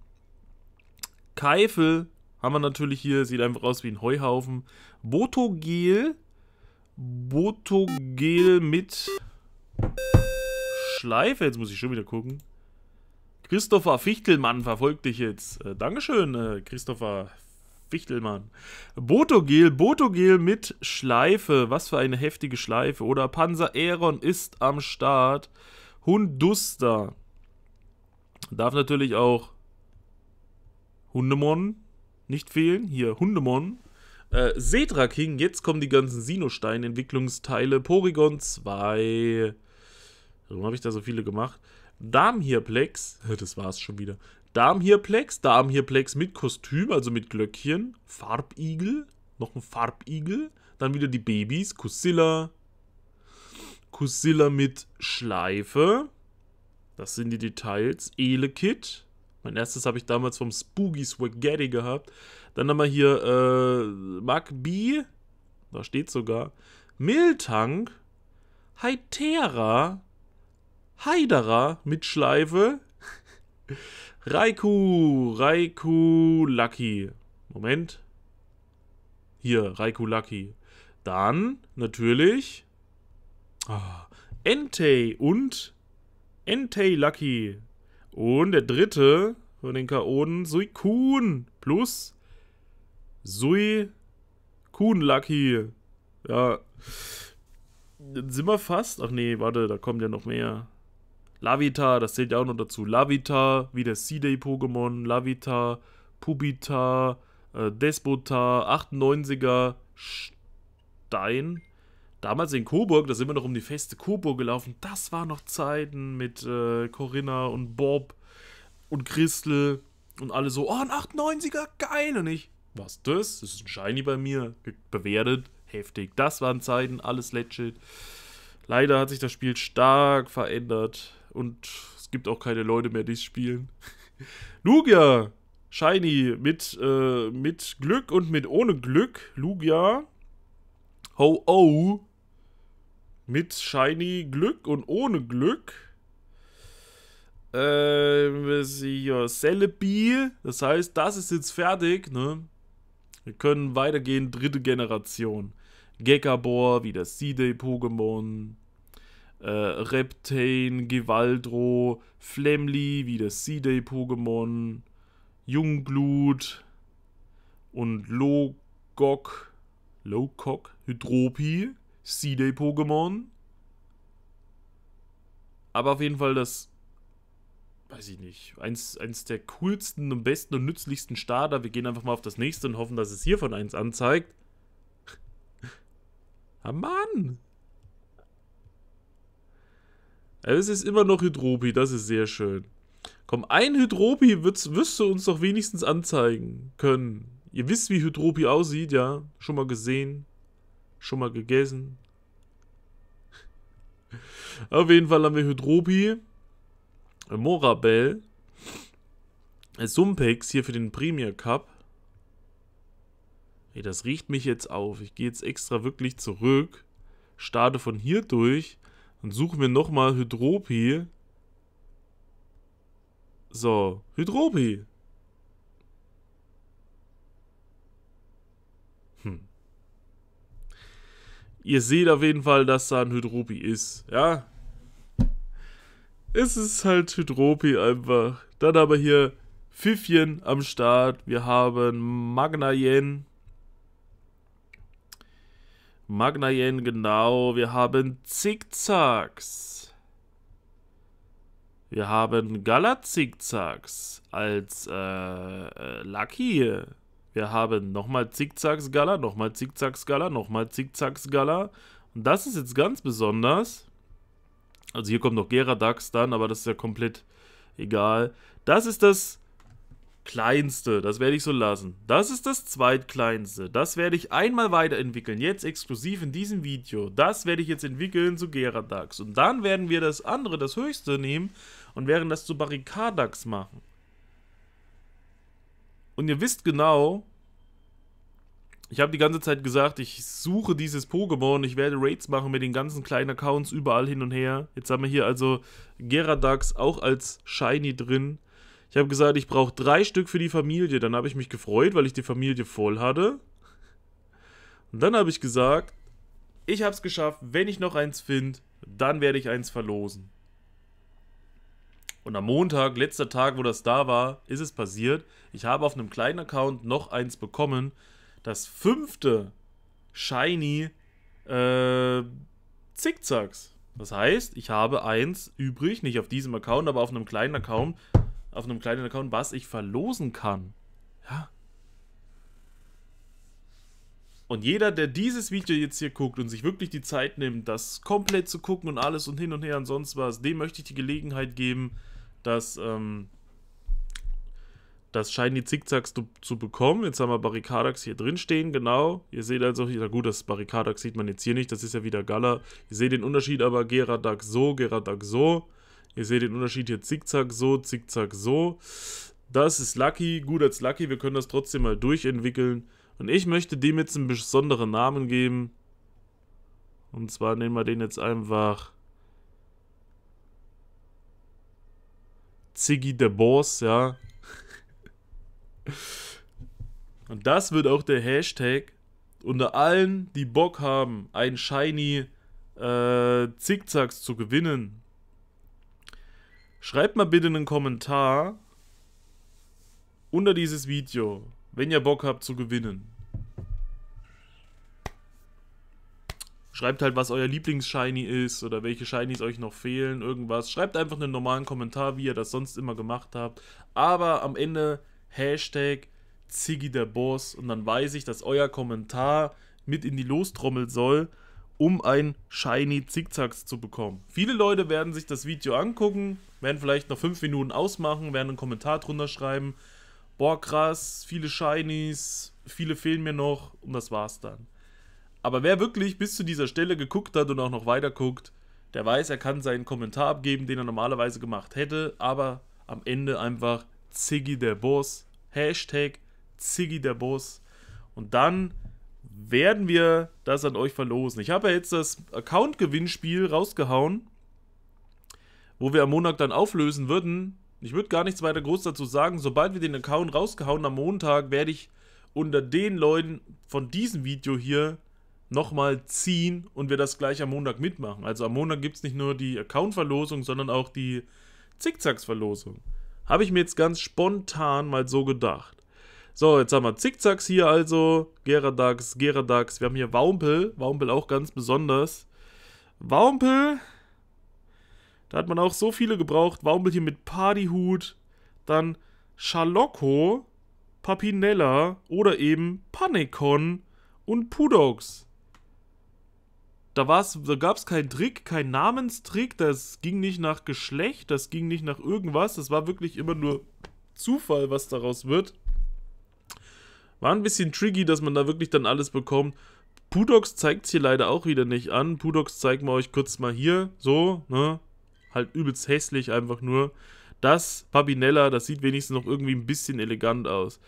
Keifel haben wir natürlich hier, sieht einfach aus wie ein Heuhaufen. Botogel Botogel mit Schleife. Jetzt muss ich schon wieder gucken. Christopher Fichtelmann verfolgt dich jetzt. Äh, Dankeschön, äh, Christopher Fichtelmann. Botogel, Botogel mit Schleife. Was für eine heftige Schleife. Oder Panzer Aeron ist am Start. Hund Duster. Darf natürlich auch Hundemon nicht fehlen. Hier, Hundemon. Äh, Sedra King, jetzt kommen die ganzen Sinostein-Entwicklungsteile. Porygon 2. Warum habe ich da so viele gemacht? Darmhirplex, das war es schon wieder. Darmhirplex, Darmhirplex mit Kostüm, also mit Glöckchen. Farbigel, noch ein Farbigel. Dann wieder die Babys, Kusilla. Kusilla mit Schleife. Das sind die Details. Elekit. Mein erstes habe ich damals vom Spooky Spaghetti gehabt. Dann haben wir hier äh, Mark B. Da steht sogar. Miltank. Heitera. Heidera mit Schleife. Raiku. Raiku Lucky. Moment. Hier, Raiku Lucky. Dann natürlich. Oh, Entei und Entei Lucky. Und der dritte von den Chaoten, Suikun plus Suikun Lucky. Ja. Dann sind wir fast. Ach nee, warte, da kommt ja noch mehr. Lavita, das zählt ja auch noch dazu. Lavita, wie der C-Day-Pokémon. Lavita, Pubita, äh, Despota, 98er Stein damals in Coburg, da sind wir noch um die feste Coburg gelaufen. Das waren noch Zeiten mit äh, Corinna und Bob und Christel und alle so, oh, ein 98er, geil. Und ich, was das? Das ist ein Shiny bei mir. Bewertet, heftig. Das waren Zeiten, alles legit. Leider hat sich das Spiel stark verändert und es gibt auch keine Leute mehr, die es spielen. Lugia, Shiny, mit, äh, mit Glück und mit ohne Glück. Lugia, Ho-Oh, mit Shiny Glück und ohne Glück. Ähm, hier, Celebi. Das heißt, das ist jetzt fertig, ne? Wir können weitergehen, dritte Generation. Gekabor, wieder C-Day-Pokémon. Äh, Reptane, Gewaldro, Flemly, wieder C-Day-Pokémon. Jungglut und Logok. Logok? Hydropi day pokémon Aber auf jeden Fall das, weiß ich nicht, eins, eins der coolsten und besten und nützlichsten Starter. Wir gehen einfach mal auf das nächste und hoffen, dass es hiervon eins anzeigt. ah, Mann! Also es ist immer noch Hydropi, das ist sehr schön. Komm, ein Hydropi wirst du uns doch wenigstens anzeigen können. Ihr wisst, wie Hydropi aussieht, ja? Schon mal gesehen. Schon mal gegessen. Auf jeden Fall haben wir Hydropi, Morabell, Sumpex hier für den Premier Cup. Ey, das riecht mich jetzt auf. Ich gehe jetzt extra wirklich zurück, starte von hier durch und suche mir nochmal Hydropi. So, Hydropi. Ihr seht auf jeden Fall, dass da ein Hydropi ist, ja? Es ist halt Hydropi einfach. Dann haben wir hier Pfiffchen am Start. Wir haben Magnayen. Magnayen, genau. Wir haben Zickzacks. Wir haben Galazigzags als äh, äh Lucky. Wir haben nochmal Zickzacksgala, nochmal Zickzacksgala, nochmal Zickzacksgala. Und das ist jetzt ganz besonders. Also hier kommt noch Geradax dann, aber das ist ja komplett egal. Das ist das kleinste, das werde ich so lassen. Das ist das zweitkleinste. Das werde ich einmal weiterentwickeln, jetzt exklusiv in diesem Video. Das werde ich jetzt entwickeln zu Geradax. Und dann werden wir das andere, das höchste nehmen und werden das zu Barrikadax machen. Und ihr wisst genau, ich habe die ganze Zeit gesagt, ich suche dieses Pokémon, ich werde Raids machen mit den ganzen kleinen Accounts überall hin und her. Jetzt haben wir hier also Geradax auch als Shiny drin. Ich habe gesagt, ich brauche drei Stück für die Familie. Dann habe ich mich gefreut, weil ich die Familie voll hatte. Und dann habe ich gesagt, ich habe es geschafft. Wenn ich noch eins finde, dann werde ich eins verlosen. Und am Montag, letzter Tag, wo das da war, ist es passiert. Ich habe auf einem kleinen Account noch eins bekommen. Das fünfte Shiny äh, Zickzacks. Das heißt, ich habe eins übrig, nicht auf diesem Account, aber auf einem kleinen Account, auf einem kleinen Account, was ich verlosen kann. Ja. Und jeder, der dieses Video jetzt hier guckt und sich wirklich die Zeit nimmt, das komplett zu gucken und alles und hin und her und sonst was, dem möchte ich die Gelegenheit geben, dass, ähm, das scheinen die Zickzacks zu, bekommen. Jetzt haben wir Barrikadax hier drin stehen, genau. Ihr seht also hier, gut, das Barrikadax sieht man jetzt hier nicht, das ist ja wieder Gala. Ihr seht den Unterschied aber Geradax so, Geradax so. Ihr seht den Unterschied hier Zickzack so, Zickzack so. Das ist Lucky, gut als Lucky, wir können das trotzdem mal durchentwickeln. Und ich möchte dem jetzt einen besonderen Namen geben. Und zwar nehmen wir den jetzt einfach Ziggy der Boss, ja. Und das wird auch der Hashtag unter allen, die Bock haben, einen Shiny äh, Zickzacks zu gewinnen. Schreibt mal bitte einen Kommentar unter dieses Video, wenn ihr Bock habt zu gewinnen. Schreibt halt, was euer Lieblings-Shiny ist oder welche Shinies euch noch fehlen, irgendwas. Schreibt einfach einen normalen Kommentar, wie ihr das sonst immer gemacht habt. Aber am Ende Hashtag Ziggy der Boss und dann weiß ich, dass euer Kommentar mit in die Lostrommel soll, um ein Shiny Zickzacks zu bekommen. Viele Leute werden sich das Video angucken, werden vielleicht noch 5 Minuten ausmachen, werden einen Kommentar drunter schreiben. Boah, krass, viele Shinies, viele fehlen mir noch und das war's dann. Aber wer wirklich bis zu dieser Stelle geguckt hat und auch noch weiter guckt, der weiß, er kann seinen Kommentar abgeben, den er normalerweise gemacht hätte, aber am Ende einfach Ziggy der Boss. Hashtag Ziggy der Boss. Und dann werden wir das an euch verlosen. Ich habe ja jetzt das Account-Gewinnspiel rausgehauen, wo wir am Montag dann auflösen würden. Ich würde gar nichts weiter groß dazu sagen. Sobald wir den Account rausgehauen am Montag, werde ich unter den Leuten von diesem Video hier nochmal ziehen und wir das gleich am Montag mitmachen. Also am Montag gibt es nicht nur die Account-Verlosung, sondern auch die Zickzacks-Verlosung. Habe ich mir jetzt ganz spontan mal so gedacht. So, jetzt haben wir Zickzacks hier also, Geradax, Geradax. Wir haben hier Waumpel, Waumpel auch ganz besonders. Waumpel, da hat man auch so viele gebraucht. Waumpel hier mit Partyhut, dann Schalocco, Papinella oder eben Panikon und Pudox. Da, war's, da gab es keinen Trick, keinen Namenstrick, das ging nicht nach Geschlecht, das ging nicht nach irgendwas, das war wirklich immer nur Zufall, was daraus wird. War ein bisschen tricky, dass man da wirklich dann alles bekommt. Pudox zeigt es hier leider auch wieder nicht an. Pudox zeigen wir euch kurz mal hier. So, ne? Halt übelst hässlich einfach nur. Das Papinella, das sieht wenigstens noch irgendwie ein bisschen elegant aus.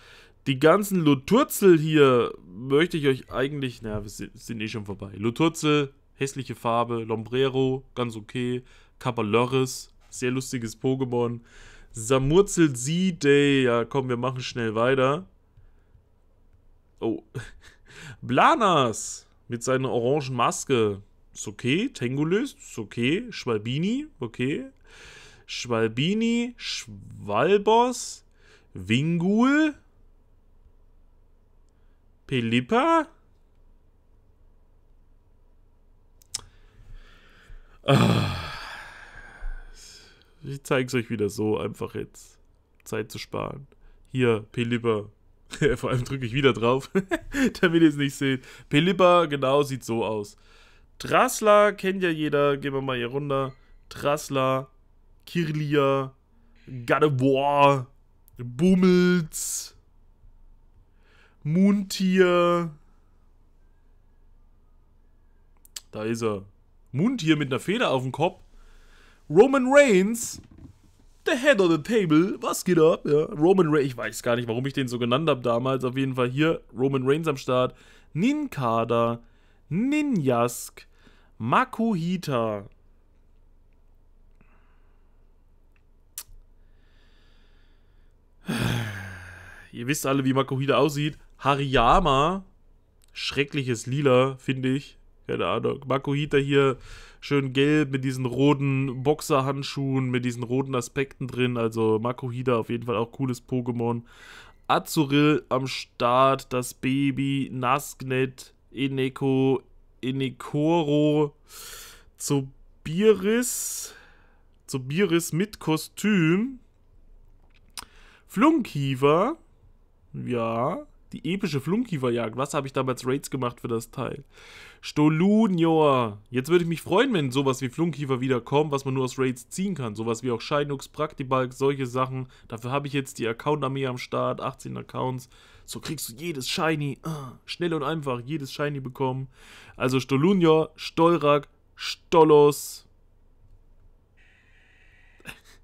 Die ganzen Loturzel hier möchte ich euch eigentlich... Na, wir sind eh schon vorbei. Loturzel hässliche Farbe, Lombrero, ganz okay, Caballeres, sehr lustiges Pokémon, Samurzel Z-Day, ja komm, wir machen schnell weiter. Oh, Blanas mit seiner orangen Maske, ist okay, Tengulös, ist okay, Schwalbini, okay, Schwalbini, Schwalbos, Wingul, Pelippa, Ich zeige es euch wieder so, einfach jetzt Zeit zu sparen. Hier, Pelipper. Vor allem drücke ich wieder drauf, damit ihr es nicht seht. Pelipper, genau, sieht so aus. Trasla kennt ja jeder, gehen wir mal hier runter. Trasla, Kirlia, Gardevoir, Bummels, Moontier. Da ist er. Mund hier mit einer Feder auf dem Kopf. Roman Reigns, the head of the table, was geht ab? Ja, Roman Reigns, ich weiß gar nicht, warum ich den so genannt habe damals, auf jeden Fall hier Roman Reigns am Start. Ninkada, Ninjask, Makuhita. Ihr wisst alle, wie Makuhita aussieht. Hariyama, schreckliches Lila, finde ich keine Ahnung, Makuhita hier schön gelb mit diesen roten Boxerhandschuhen, mit diesen roten Aspekten drin. Also Makuhita auf jeden Fall auch cooles Pokémon. Azuril am Start, das Baby, Nasknet, Eneko, Enekoro, Zobiris, Zobiris mit Kostüm, Flunkiefer, ja, die epische Flunkieferjagd. Was habe ich damals Raids gemacht für das Teil? Stolunior. Jetzt würde ich mich freuen, wenn sowas wie Flunkiefer wiederkommt, was man nur aus Raids ziehen kann. Sowas wie auch Shynux, Praktibalk, solche Sachen. Dafür habe ich jetzt die Account-Armee am Start, 18 Accounts. So kriegst du jedes Shiny. Ah, schnell und einfach jedes Shiny bekommen. Also Stolunior, Stolrak, Stolos.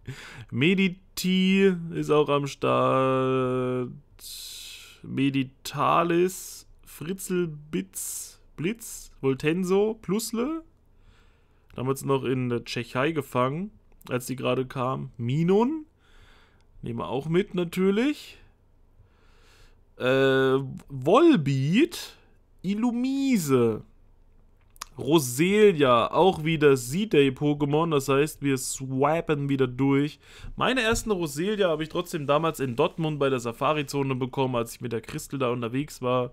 Mediti ist auch am Start. Meditalis, Fritzelbitz, Blitz, Voltenso, Plusle. Damals noch in der Tschechei gefangen, als die gerade kam. Minon. Nehmen wir auch mit natürlich. Äh, Volbeat, Illumise. Roselia, auch wieder Z-Day-Pokémon, das heißt, wir swipen wieder durch. Meine ersten Roselia habe ich trotzdem damals in Dortmund bei der Safari-Zone bekommen, als ich mit der Christel da unterwegs war.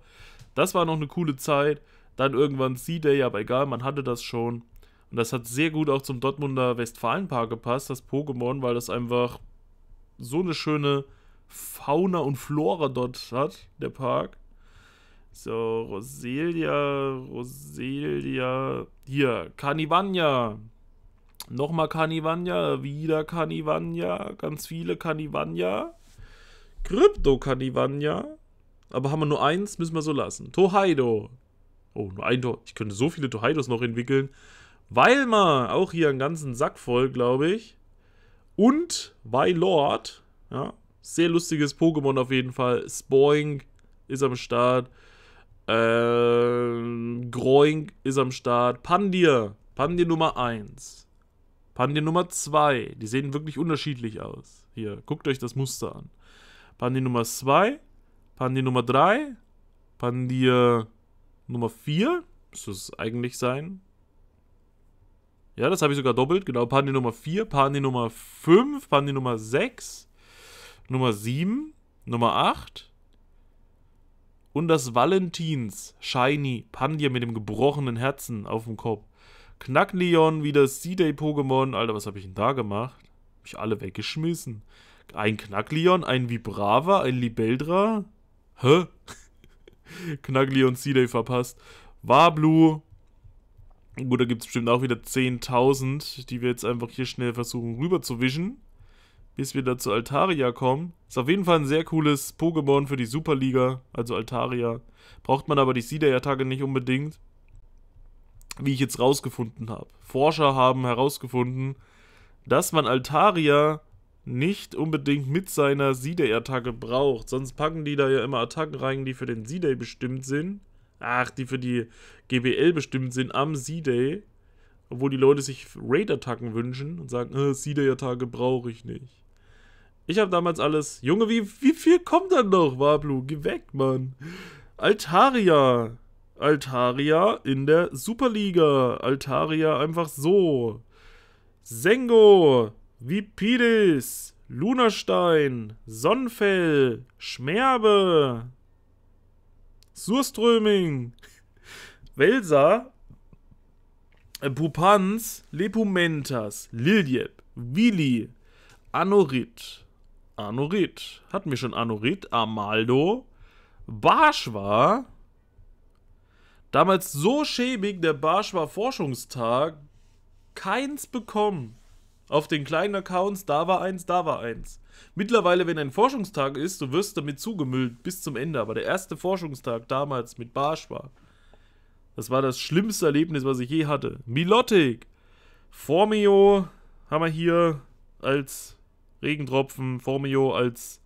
Das war noch eine coole Zeit. Dann irgendwann Z-Day, aber egal, man hatte das schon. Und das hat sehr gut auch zum Dortmunder Westfalenpark gepasst, das Pokémon, weil das einfach so eine schöne Fauna und Flora dort hat, der Park. So, Roselia, Roselia. Hier, Canivania. Nochmal Canivania, wieder Canivania, ganz viele Canivania. Krypto Canivania. Aber haben wir nur eins, müssen wir so lassen. Tohaido. Oh, nur ein Tor. Ich könnte so viele Tohaidos noch entwickeln. Weilma, auch hier einen ganzen Sack voll, glaube ich. Und Weilord. Ja, sehr lustiges Pokémon auf jeden Fall. Spoing ist am Start. Äh, Groing ist am Start. Pandir. Pandir Nummer 1. Pandir Nummer 2. Die sehen wirklich unterschiedlich aus. Hier, guckt euch das Muster an. Pandir Nummer 2. Pandir Nummer 3. Pandir Nummer 4. Müsste es eigentlich sein. Ja, das habe ich sogar doppelt. Genau, Pandir Nummer 4, Pandir Nummer 5, Pandir Nummer 6, Nummer 7, Nummer 8, und das Valentins, Shiny, Pandia mit dem gebrochenen Herzen auf dem Kopf. Knackleon, wieder C-Day-Pokémon. Alter, was habe ich denn da gemacht? Hab ich alle weggeschmissen. Ein Knackleon, ein Vibrava, ein Libeldra. Hä? Knackleon C-Day verpasst. Wablu. Gut, da gibt es bestimmt auch wieder 10.000, die wir jetzt einfach hier schnell versuchen rüber zu wischen bis wir da zu Altaria kommen. Ist auf jeden Fall ein sehr cooles Pokémon für die Superliga, also Altaria. Braucht man aber die Siederjahrtage nicht unbedingt, wie ich jetzt rausgefunden habe. Forscher haben herausgefunden, dass man Altaria nicht unbedingt mit seiner Siederjahrtage braucht. Sonst packen die da ja immer Attacken rein, die für den Siday bestimmt sind. Ach, die für die GBL bestimmt sind am Siday obwohl die Leute sich Raid-Attacken wünschen und sagen, äh, Seeder-Attacke brauche ich nicht. Ich habe damals alles. Junge, wie, wie viel kommt dann noch, Wablu? Geh weg, Mann. Altaria. Altaria in der Superliga. Altaria einfach so. Sengo. Vipidis. Lunastein. Sonnenfell. Schmerbe. Surströming. Welsa. Äh, Pupanz. Lepumentas. Liljeb. Willi. Anorit. Anorit. Hatten wir schon Anorit, Amaldo. Barsch war. Damals so schäbig, der Barsch war Forschungstag. Keins bekommen. Auf den kleinen Accounts, da war eins, da war eins. Mittlerweile, wenn ein Forschungstag ist, du wirst damit zugemüllt bis zum Ende. Aber der erste Forschungstag damals mit Barsch war. Das war das schlimmste Erlebnis, was ich je hatte. Milotic. Formio haben wir hier als Regentropfen, Formio als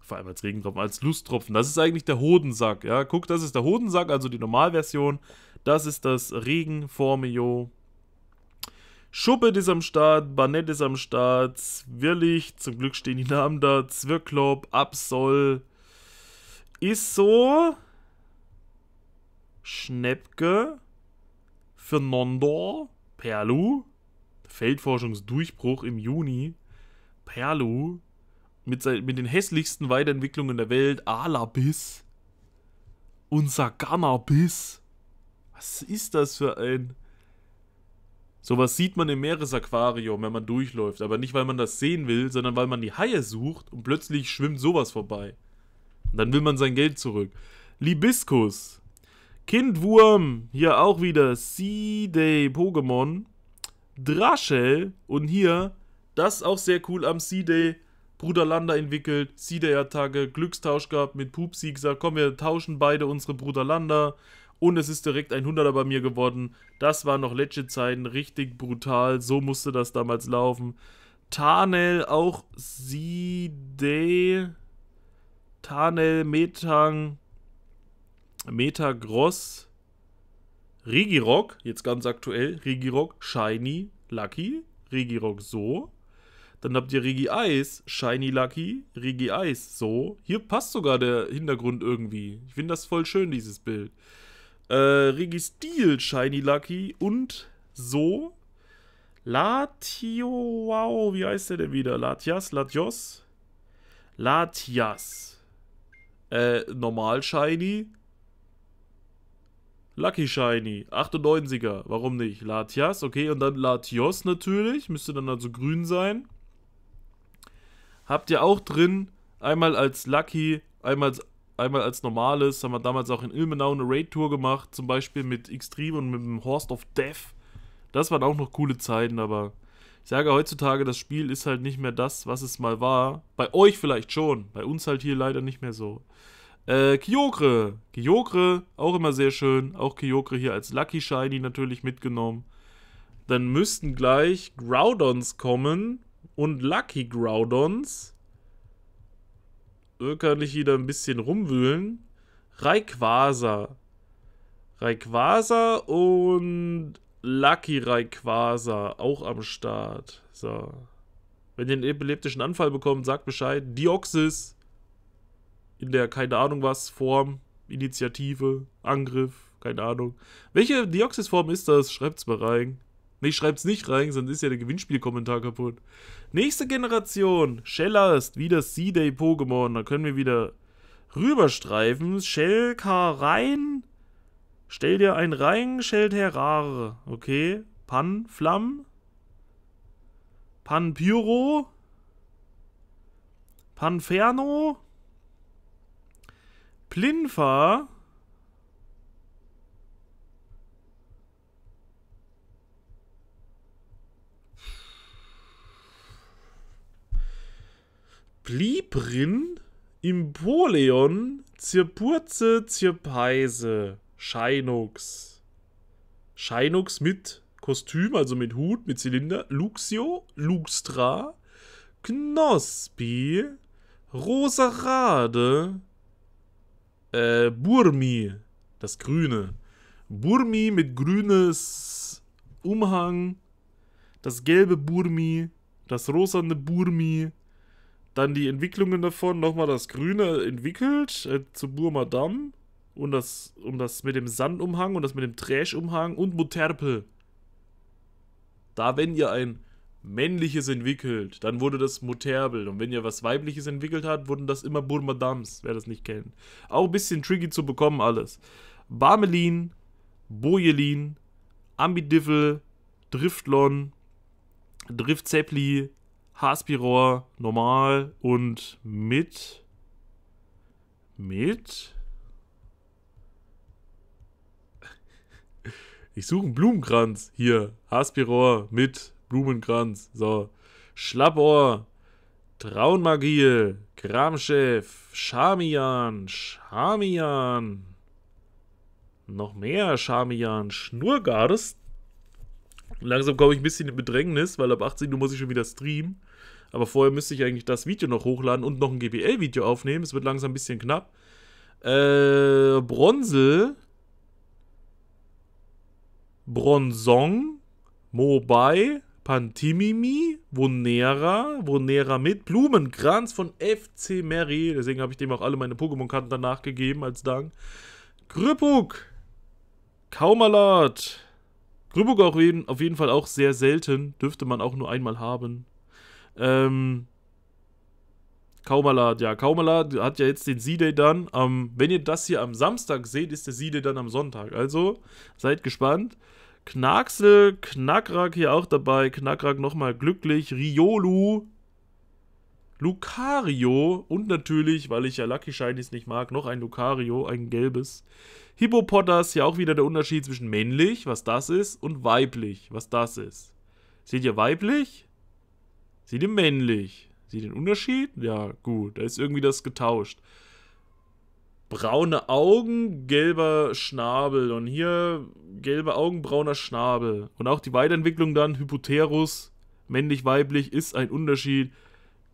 vor allem als Regentropfen, als Lusttropfen. Das ist eigentlich der Hodensack, ja. Guck, das ist der Hodensack, also die Normalversion. Das ist das Regenformio. Schuppet ist am Start, Barnett ist am Start, Zwirlich, zum Glück stehen die Namen da, Zwirklop, Absol, Isso, Schnäppke, Fernando, Perlu, Feldforschungsdurchbruch im Juni, Perlu mit, mit den hässlichsten Weiterentwicklungen der Welt, Alabis, unser Gamabis. Was ist das für ein... Sowas sieht man im Meeresaquarium, wenn man durchläuft, aber nicht, weil man das sehen will, sondern weil man die Haie sucht und plötzlich schwimmt sowas vorbei. Und dann will man sein Geld zurück. Libiskus. Kindwurm, hier auch wieder. Sea Day Pokémon. Draschel und hier das ist auch sehr cool am C-Day. Bruder Lander entwickelt, C-Day-Attacke, Glückstausch gehabt mit Pupsi gesagt, komm, wir tauschen beide unsere Bruder Lander. Und es ist direkt ein 100er bei mir geworden. Das war noch letzte Zeiten, richtig brutal. So musste das damals laufen. Tarnel, auch C-Day. Tarnel, Metang, Metagross, Rigirock, jetzt ganz aktuell, Rigirock, Shiny, Lucky, Rigirock, so, dann habt ihr Rigi Eis, Shiny Lucky, Rigi Eis, so. Hier passt sogar der Hintergrund irgendwie. Ich finde das voll schön, dieses Bild. Äh, Rigi Steel, Shiny Lucky und so. Latio, wow, wie heißt der denn wieder? Latias, Latios? Latias. Äh, normal Shiny. Lucky Shiny, 98er, warum nicht? Latias, okay, und dann Latios natürlich, müsste dann also grün sein habt ihr auch drin. Einmal als Lucky, einmal als, einmal als normales. Haben wir damals auch in Ilmenau eine Raid-Tour gemacht, zum Beispiel mit Xtreme und mit dem Horst of Death. Das waren auch noch coole Zeiten, aber ich sage heutzutage, das Spiel ist halt nicht mehr das, was es mal war. Bei euch vielleicht schon, bei uns halt hier leider nicht mehr so. Äh, Kyogre. Kyogre, auch immer sehr schön. Auch Kyogre hier als Lucky Shiny natürlich mitgenommen. Dann müssten gleich Groudons kommen und Lucky Groudons. So kann ich wieder ein bisschen rumwühlen. Rayquaza. Rayquaza und Lucky Rayquaza auch am Start. So. Wenn ihr einen epileptischen Anfall bekommt, sagt Bescheid. Dioxis. In der, keine Ahnung was, Form, Initiative, Angriff, keine Ahnung. Welche dioxis form ist das? Schreibt es mal rein. Nee, schreib's nicht rein, sonst ist ja der Gewinnspielkommentar kaputt. Nächste Generation. Shellast, wieder C-Day Pokémon. Da können wir wieder rüberstreifen. Shellkar rein. Stell dir ein rein, Shell Terrare. Okay. Pan Flamm. Pan Pyro. Panferno. Plinfa. Blibrin Impoleon Zirpurze Zirpeise Scheinux. Scheinux mit Kostüm, also mit Hut, mit Zylinder, Luxio, Luxtra, Knospi, Rosarade, äh, Burmi, das Grüne. Burmi mit grünes Umhang, das gelbe Burmi, das rosane Burmi, dann die Entwicklungen davon, nochmal das Grüne entwickelt äh, zu Burma Damm und das, und das mit dem Sandumhang und das mit dem Trashumhang und Muterpel. Da, wenn ihr ein männliches entwickelt, dann wurde das Muterbel. Und wenn ihr was weibliches entwickelt habt, wurden das immer Burmadams, wer das nicht kennt. Auch ein bisschen tricky zu bekommen alles. Barmelin, Bojelin, Ambidiffel, Driftlon, Driftzeppli, hsp normal und mit. Mit. Ich suche einen Blumenkranz. Hier, hsp mit Blumenkranz. So. Schlappohr, Traunmagie. Kramchef, Charmian. Charmian. Noch mehr Charmian. Schnurgarst. Langsam komme ich ein bisschen in Bedrängnis, weil ab 18 Uhr muss ich schon wieder streamen. Aber vorher müsste ich eigentlich das Video noch hochladen und noch ein GBL-Video aufnehmen. Es wird langsam ein bisschen knapp. Äh, Bronze. Bronzong. Mobai. Pantimimi. Vonera. Vonera mit Blumenkranz von FC Mary. Deswegen habe ich dem auch alle meine Pokémon-Karten danach gegeben als Dank. Krüppuk. Kaumalat. Grübburg auf jeden Fall auch sehr selten. Dürfte man auch nur einmal haben. Ähm, Kaumalat, ja, Kaumalat hat ja jetzt den C-Day dann. Ähm, wenn ihr das hier am Samstag seht, ist der C-Day dann am Sonntag. Also, seid gespannt. Knacksel, Knackrak hier auch dabei. Knackrak nochmal glücklich. Riolu, Lucario und natürlich, weil ich ja Lucky Shinies nicht mag, noch ein Lucario, ein gelbes. Hippopotas, hier auch wieder der Unterschied zwischen männlich, was das ist, und weiblich, was das ist. Seht ihr weiblich? Sieh den männlich. Sieh den Unterschied? Ja, gut. Da ist irgendwie das getauscht. Braune Augen, gelber Schnabel. Und hier gelbe Augen, brauner Schnabel. Und auch die Weiterentwicklung dann, Hypotherus, männlich-weiblich, ist ein Unterschied.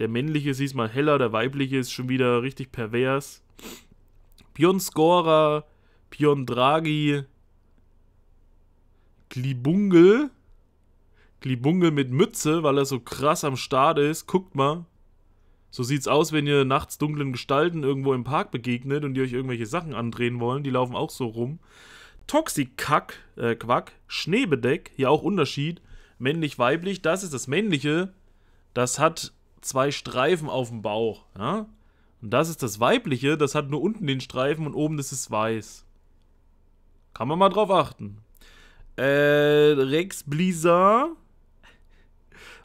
Der männliche ist diesmal heller, der weibliche ist schon wieder richtig pervers. Pion Scorer, Pion Draghi, Glibungel, Glibunge mit Mütze, weil er so krass am Start ist. Guckt mal. So sieht's aus, wenn ihr nachts dunklen Gestalten irgendwo im Park begegnet und die euch irgendwelche Sachen andrehen wollen. Die laufen auch so rum. Toxikack, äh, Quack, Schneebedeck, hier auch Unterschied. Männlich, weiblich, das ist das männliche. Das hat zwei Streifen auf dem Bauch. Ja? Und das ist das weibliche, das hat nur unten den Streifen und oben ist es weiß. Kann man mal drauf achten. Äh, Rex Blizzard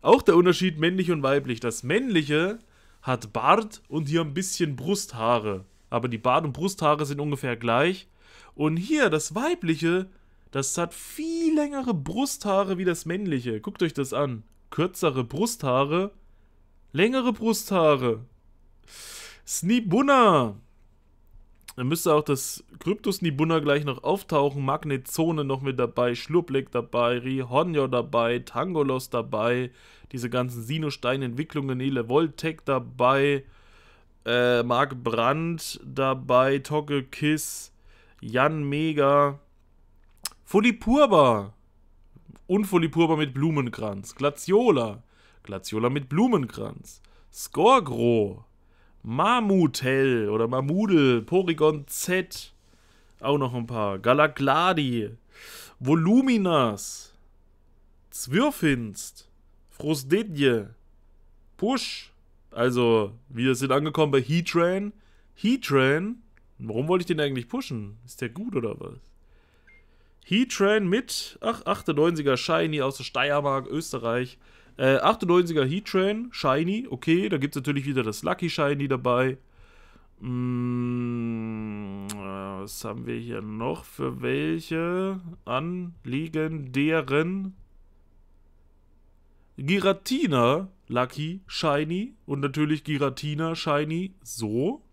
auch der Unterschied männlich und weiblich. Das männliche hat Bart und hier ein bisschen Brusthaare. Aber die Bart- und Brusthaare sind ungefähr gleich. Und hier, das weibliche, das hat viel längere Brusthaare wie das männliche. Guckt euch das an. Kürzere Brusthaare, längere Brusthaare. Snibunna! Dann müsste auch das Kryptos Nibuna gleich noch auftauchen. Magnetzone noch mit dabei, Schlurblick dabei, Rihonjo dabei, Tangolos dabei, diese ganzen Sinostein-Entwicklungen, Ele Voltec dabei, äh, Mark Brandt dabei, Toggle Jan Mega, Fulipurba und Folipurba mit Blumenkranz, Glaciola, Glaciola mit Blumenkranz, Scorgro, Mamutel oder Mamudel, Porygon Z, auch noch ein paar, Galagladi, Voluminas, Zwirfinst, Frostedje, Push, also wir sind angekommen bei Heatran, Heatran, warum wollte ich den eigentlich pushen? Ist der gut oder was? Heatran mit, ach, 98er Shiny aus der Steiermark, Österreich, äh, 98er Heat Train, Shiny, okay. Da gibt es natürlich wieder das Lucky Shiny dabei. Hm, was haben wir hier noch für welche? Anliegen deren Giratina Lucky Shiny und natürlich Giratina Shiny so.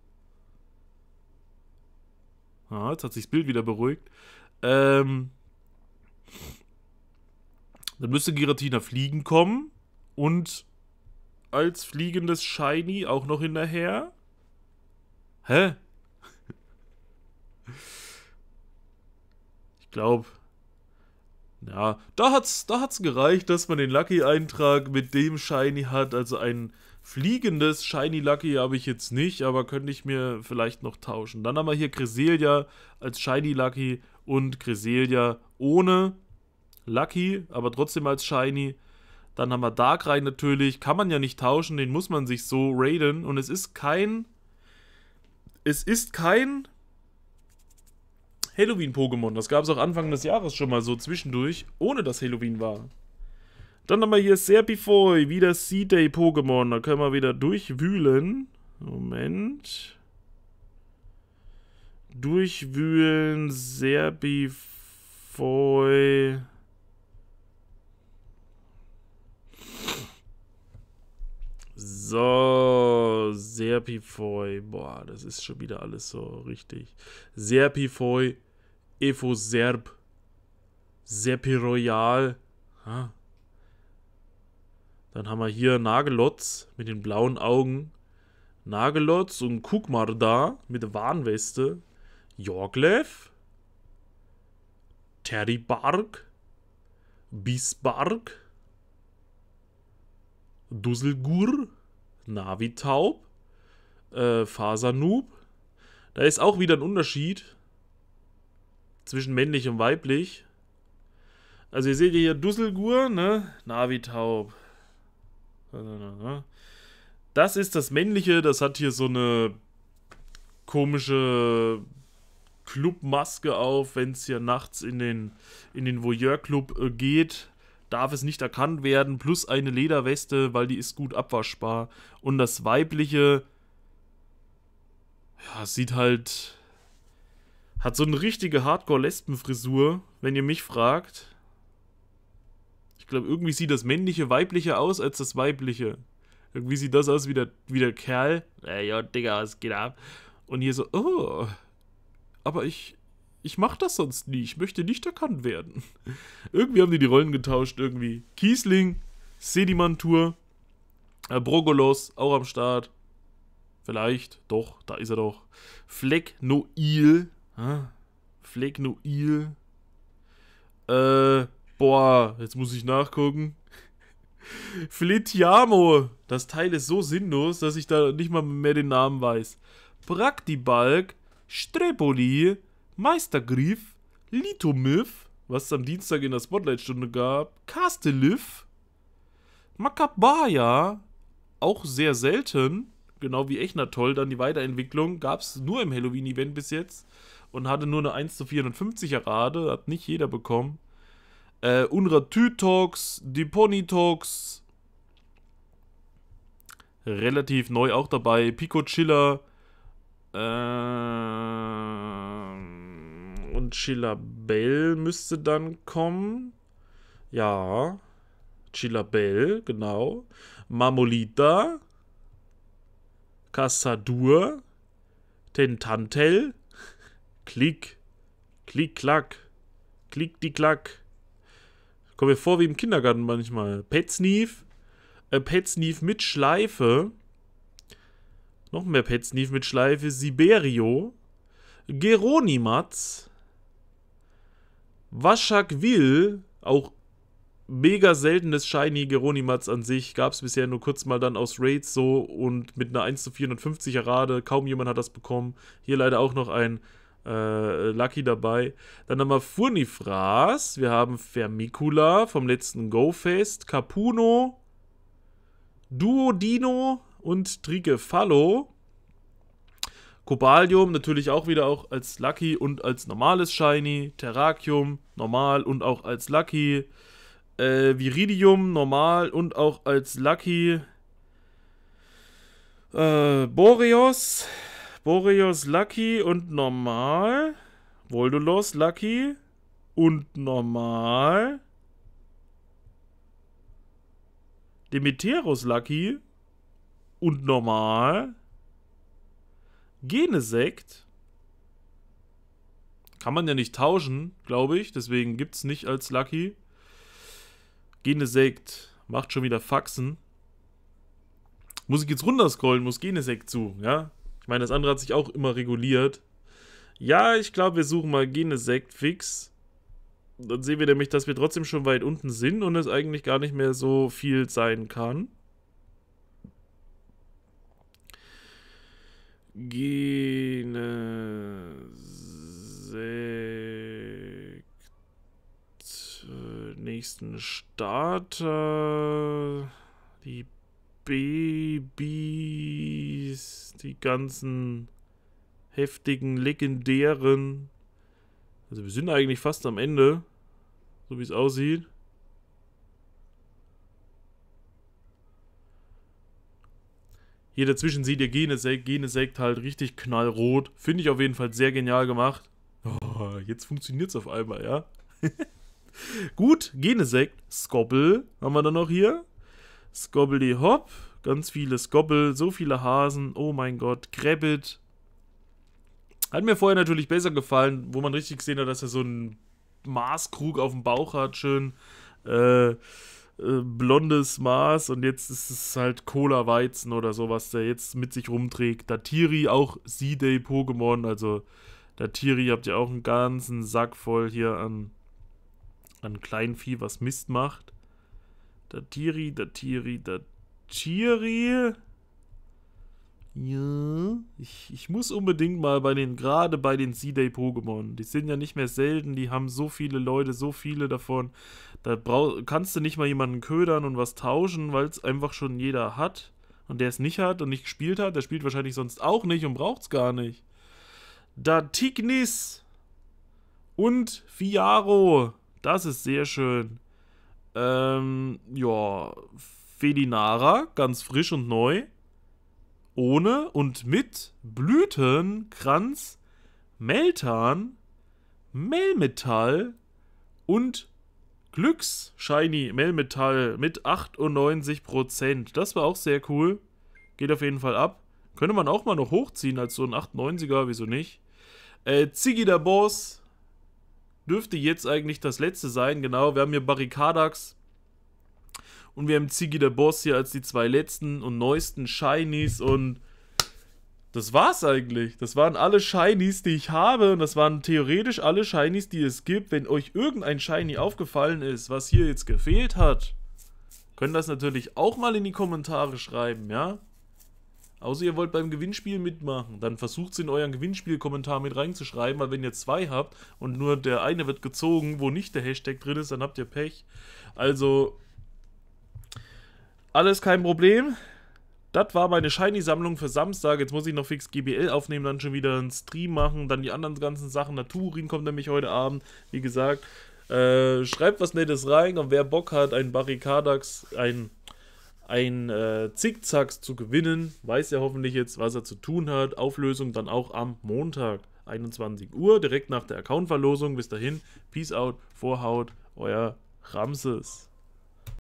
Ah, jetzt hat sich das Bild wieder beruhigt. Ähm, dann müsste Giratina fliegen kommen. Und als fliegendes Shiny auch noch hinterher. Hä? Ich glaube. Ja, da hat's, da hat's gereicht, dass man den Lucky-Eintrag mit dem Shiny hat. Also ein fliegendes Shiny Lucky habe ich jetzt nicht, aber könnte ich mir vielleicht noch tauschen. Dann haben wir hier Cresselia als Shiny Lucky und Cresselia ohne Lucky, aber trotzdem als Shiny. Dann haben wir Darkrai natürlich. Kann man ja nicht tauschen, den muss man sich so raiden. Und es ist kein... Es ist kein Halloween-Pokémon. Das gab es auch Anfang des Jahres schon mal so zwischendurch, ohne dass Halloween war. Dann haben wir hier Serpifoy, wieder Sea-Day-Pokémon. Da können wir wieder durchwühlen. Moment. Durchwühlen, Serpifoy... So, Serpifoy. Boah, das ist schon wieder alles so richtig. Serpifoy, Efo Serb, Serpiroyal. Ha. Dann haben wir hier Nagelotz mit den blauen Augen. Nagelotz und Kukmarda mit der Warnweste. Jorglev. Terry Bark. Bisbark. Dusselgur, Navitaub, äh, Fasernoob. Da ist auch wieder ein Unterschied zwischen männlich und weiblich. Also ihr seht hier Dusselgur, ne? Navitaub. Das ist das männliche, das hat hier so eine komische Clubmaske auf, wenn es hier nachts in den, in den Voyeur-Club äh, geht darf es nicht erkannt werden, plus eine Lederweste, weil die ist gut abwaschbar. Und das weibliche, ja, sieht halt, hat so eine richtige Hardcore-Lesbenfrisur, wenn ihr mich fragt. Ich glaube, irgendwie sieht das männliche weiblicher aus als das weibliche. Irgendwie sieht das aus wie der, wie der Kerl. Äh, ja, Digga, es geht ab. Und hier so, oh, aber ich, ich mach das sonst nie. Ich möchte nicht erkannt werden. irgendwie haben die die Rollen getauscht. Irgendwie Kiesling, Sedimantur, äh, Brogolos auch am Start. Vielleicht, doch, da ist er doch. Fleck Noil. Fleck Noil. Äh, boah, jetzt muss ich nachgucken. Fletiamo. Das Teil ist so sinnlos, dass ich da nicht mal mehr den Namen weiß. Praktibalk, Streboli, Meistergriff, Litomilf, was es am Dienstag in der Spotlight-Stunde gab, Castelif, Makabaya, auch sehr selten, genau wie Echnatoll, dann die Weiterentwicklung, gab es nur im Halloween-Event bis jetzt und hatte nur eine 1 zu 450er Rade, hat nicht jeder bekommen. Äh, Unratytox, Deponitox, relativ neu auch dabei, Picochilla, äh, und Chilla Bell müsste dann kommen. Ja. Chilla Bell, genau. Mamolita. Casadur, Tentantel. Klick. Klick, klack. Klick, die, klack. Kommen wir vor wie im Kindergarten manchmal. Petsneef. Äh, Petsneef mit Schleife. Noch mehr Petsneef mit Schleife. Siberio. Geronimatz. Waschakville, auch mega seltenes Shiny Geronimats an sich, gab es bisher nur kurz mal dann aus Raids so und mit einer 1 zu 450er Rade, kaum jemand hat das bekommen. Hier leider auch noch ein äh, Lucky dabei. Dann haben wir Furnifras, wir haben Vermicula vom letzten GoFest, Capuno, Duodino und Trigefallo. Kobalium natürlich auch wieder auch als Lucky und als normales Shiny. Terrakium normal und auch als Lucky. Äh, Viridium normal und auch als Lucky. Äh, Boreos. Boreos Lucky und normal. Voldolos Lucky und normal. Demeteros Lucky und normal. Genesekt kann man ja nicht tauschen, glaube ich. Deswegen gibt es nicht als Lucky. Genesekt macht schon wieder Faxen. Muss ich jetzt runterscrollen, muss Genesekt suchen, ja? Ich meine, das andere hat sich auch immer reguliert. Ja, ich glaube, wir suchen mal Genesekt fix. Dann sehen wir nämlich, dass wir trotzdem schon weit unten sind und es eigentlich gar nicht mehr so viel sein kann. Gene Sekt nächsten Starter die Babys die ganzen heftigen legendären also wir sind eigentlich fast am Ende so wie es aussieht Hier dazwischen seht ihr Genesect. Genesect halt richtig knallrot. Finde ich auf jeden Fall sehr genial gemacht. Oh, jetzt funktioniert es auf einmal, ja? Gut, Genesect. Skobble haben wir dann noch hier. Skobbly Hop. Ganz viele Skobble, so viele Hasen. Oh mein Gott, Krabbit. Hat mir vorher natürlich besser gefallen, wo man richtig gesehen hat, dass er so einen Maßkrug auf dem Bauch hat. Schön. Äh, äh, blondes Maß und jetzt ist es halt Cola Weizen oder sowas, der jetzt mit sich rumträgt. Datiri, auch Z-Day Pokémon, also Datiri habt ihr auch einen ganzen Sack voll hier an, an Kleinvieh, was Mist macht. Datiri, Datiri, Datiri. Ja, ich, ich muss unbedingt mal bei den, gerade bei den C-Day-Pokémon, die sind ja nicht mehr selten, die haben so viele Leute, so viele davon. Da brauch, kannst du nicht mal jemanden ködern und was tauschen, weil es einfach schon jeder hat. Und der es nicht hat und nicht gespielt hat, der spielt wahrscheinlich sonst auch nicht und braucht es gar nicht. Da Tignis und Fiaro, das ist sehr schön. Ähm, ja, Felinara, ganz frisch und neu ohne und mit Blüten, Kranz, Meltan, Melmetall und Glücksshiny Melmetall mit 98%. Das war auch sehr cool. Geht auf jeden Fall ab. Könnte man auch mal noch hochziehen als so ein 98er, wieso nicht? Äh, Ziggy der Boss dürfte jetzt eigentlich das letzte sein, genau. Wir haben hier Barrikadax, und wir haben Ziggy der Boss hier als die zwei letzten und neuesten Shinies und das war's eigentlich. Das waren alle Shinies, die ich habe. Und das waren theoretisch alle Shinies, die es gibt. Wenn euch irgendein Shiny aufgefallen ist, was hier jetzt gefehlt hat, könnt das natürlich auch mal in die Kommentare schreiben, ja? Außer ihr wollt beim Gewinnspiel mitmachen. Dann versucht es in euren Gewinnspiel-Kommentar mit reinzuschreiben, weil wenn ihr zwei habt und nur der eine wird gezogen, wo nicht der Hashtag drin ist, dann habt ihr Pech. Also, alles kein Problem. Das war meine Shiny-Sammlung für Samstag. Jetzt muss ich noch fix GBL aufnehmen, dann schon wieder einen Stream machen, dann die anderen ganzen Sachen. Naturin kommt nämlich heute Abend, wie gesagt. Äh, schreibt was Nettes rein und wer Bock hat, einen Barrikadax, ein, ein äh, Zickzacks zu gewinnen, weiß ja hoffentlich jetzt, was er zu tun hat. Auflösung dann auch am Montag, 21 Uhr, direkt nach der Accountverlosung. Bis dahin, Peace out, Vorhaut, euer Ramses.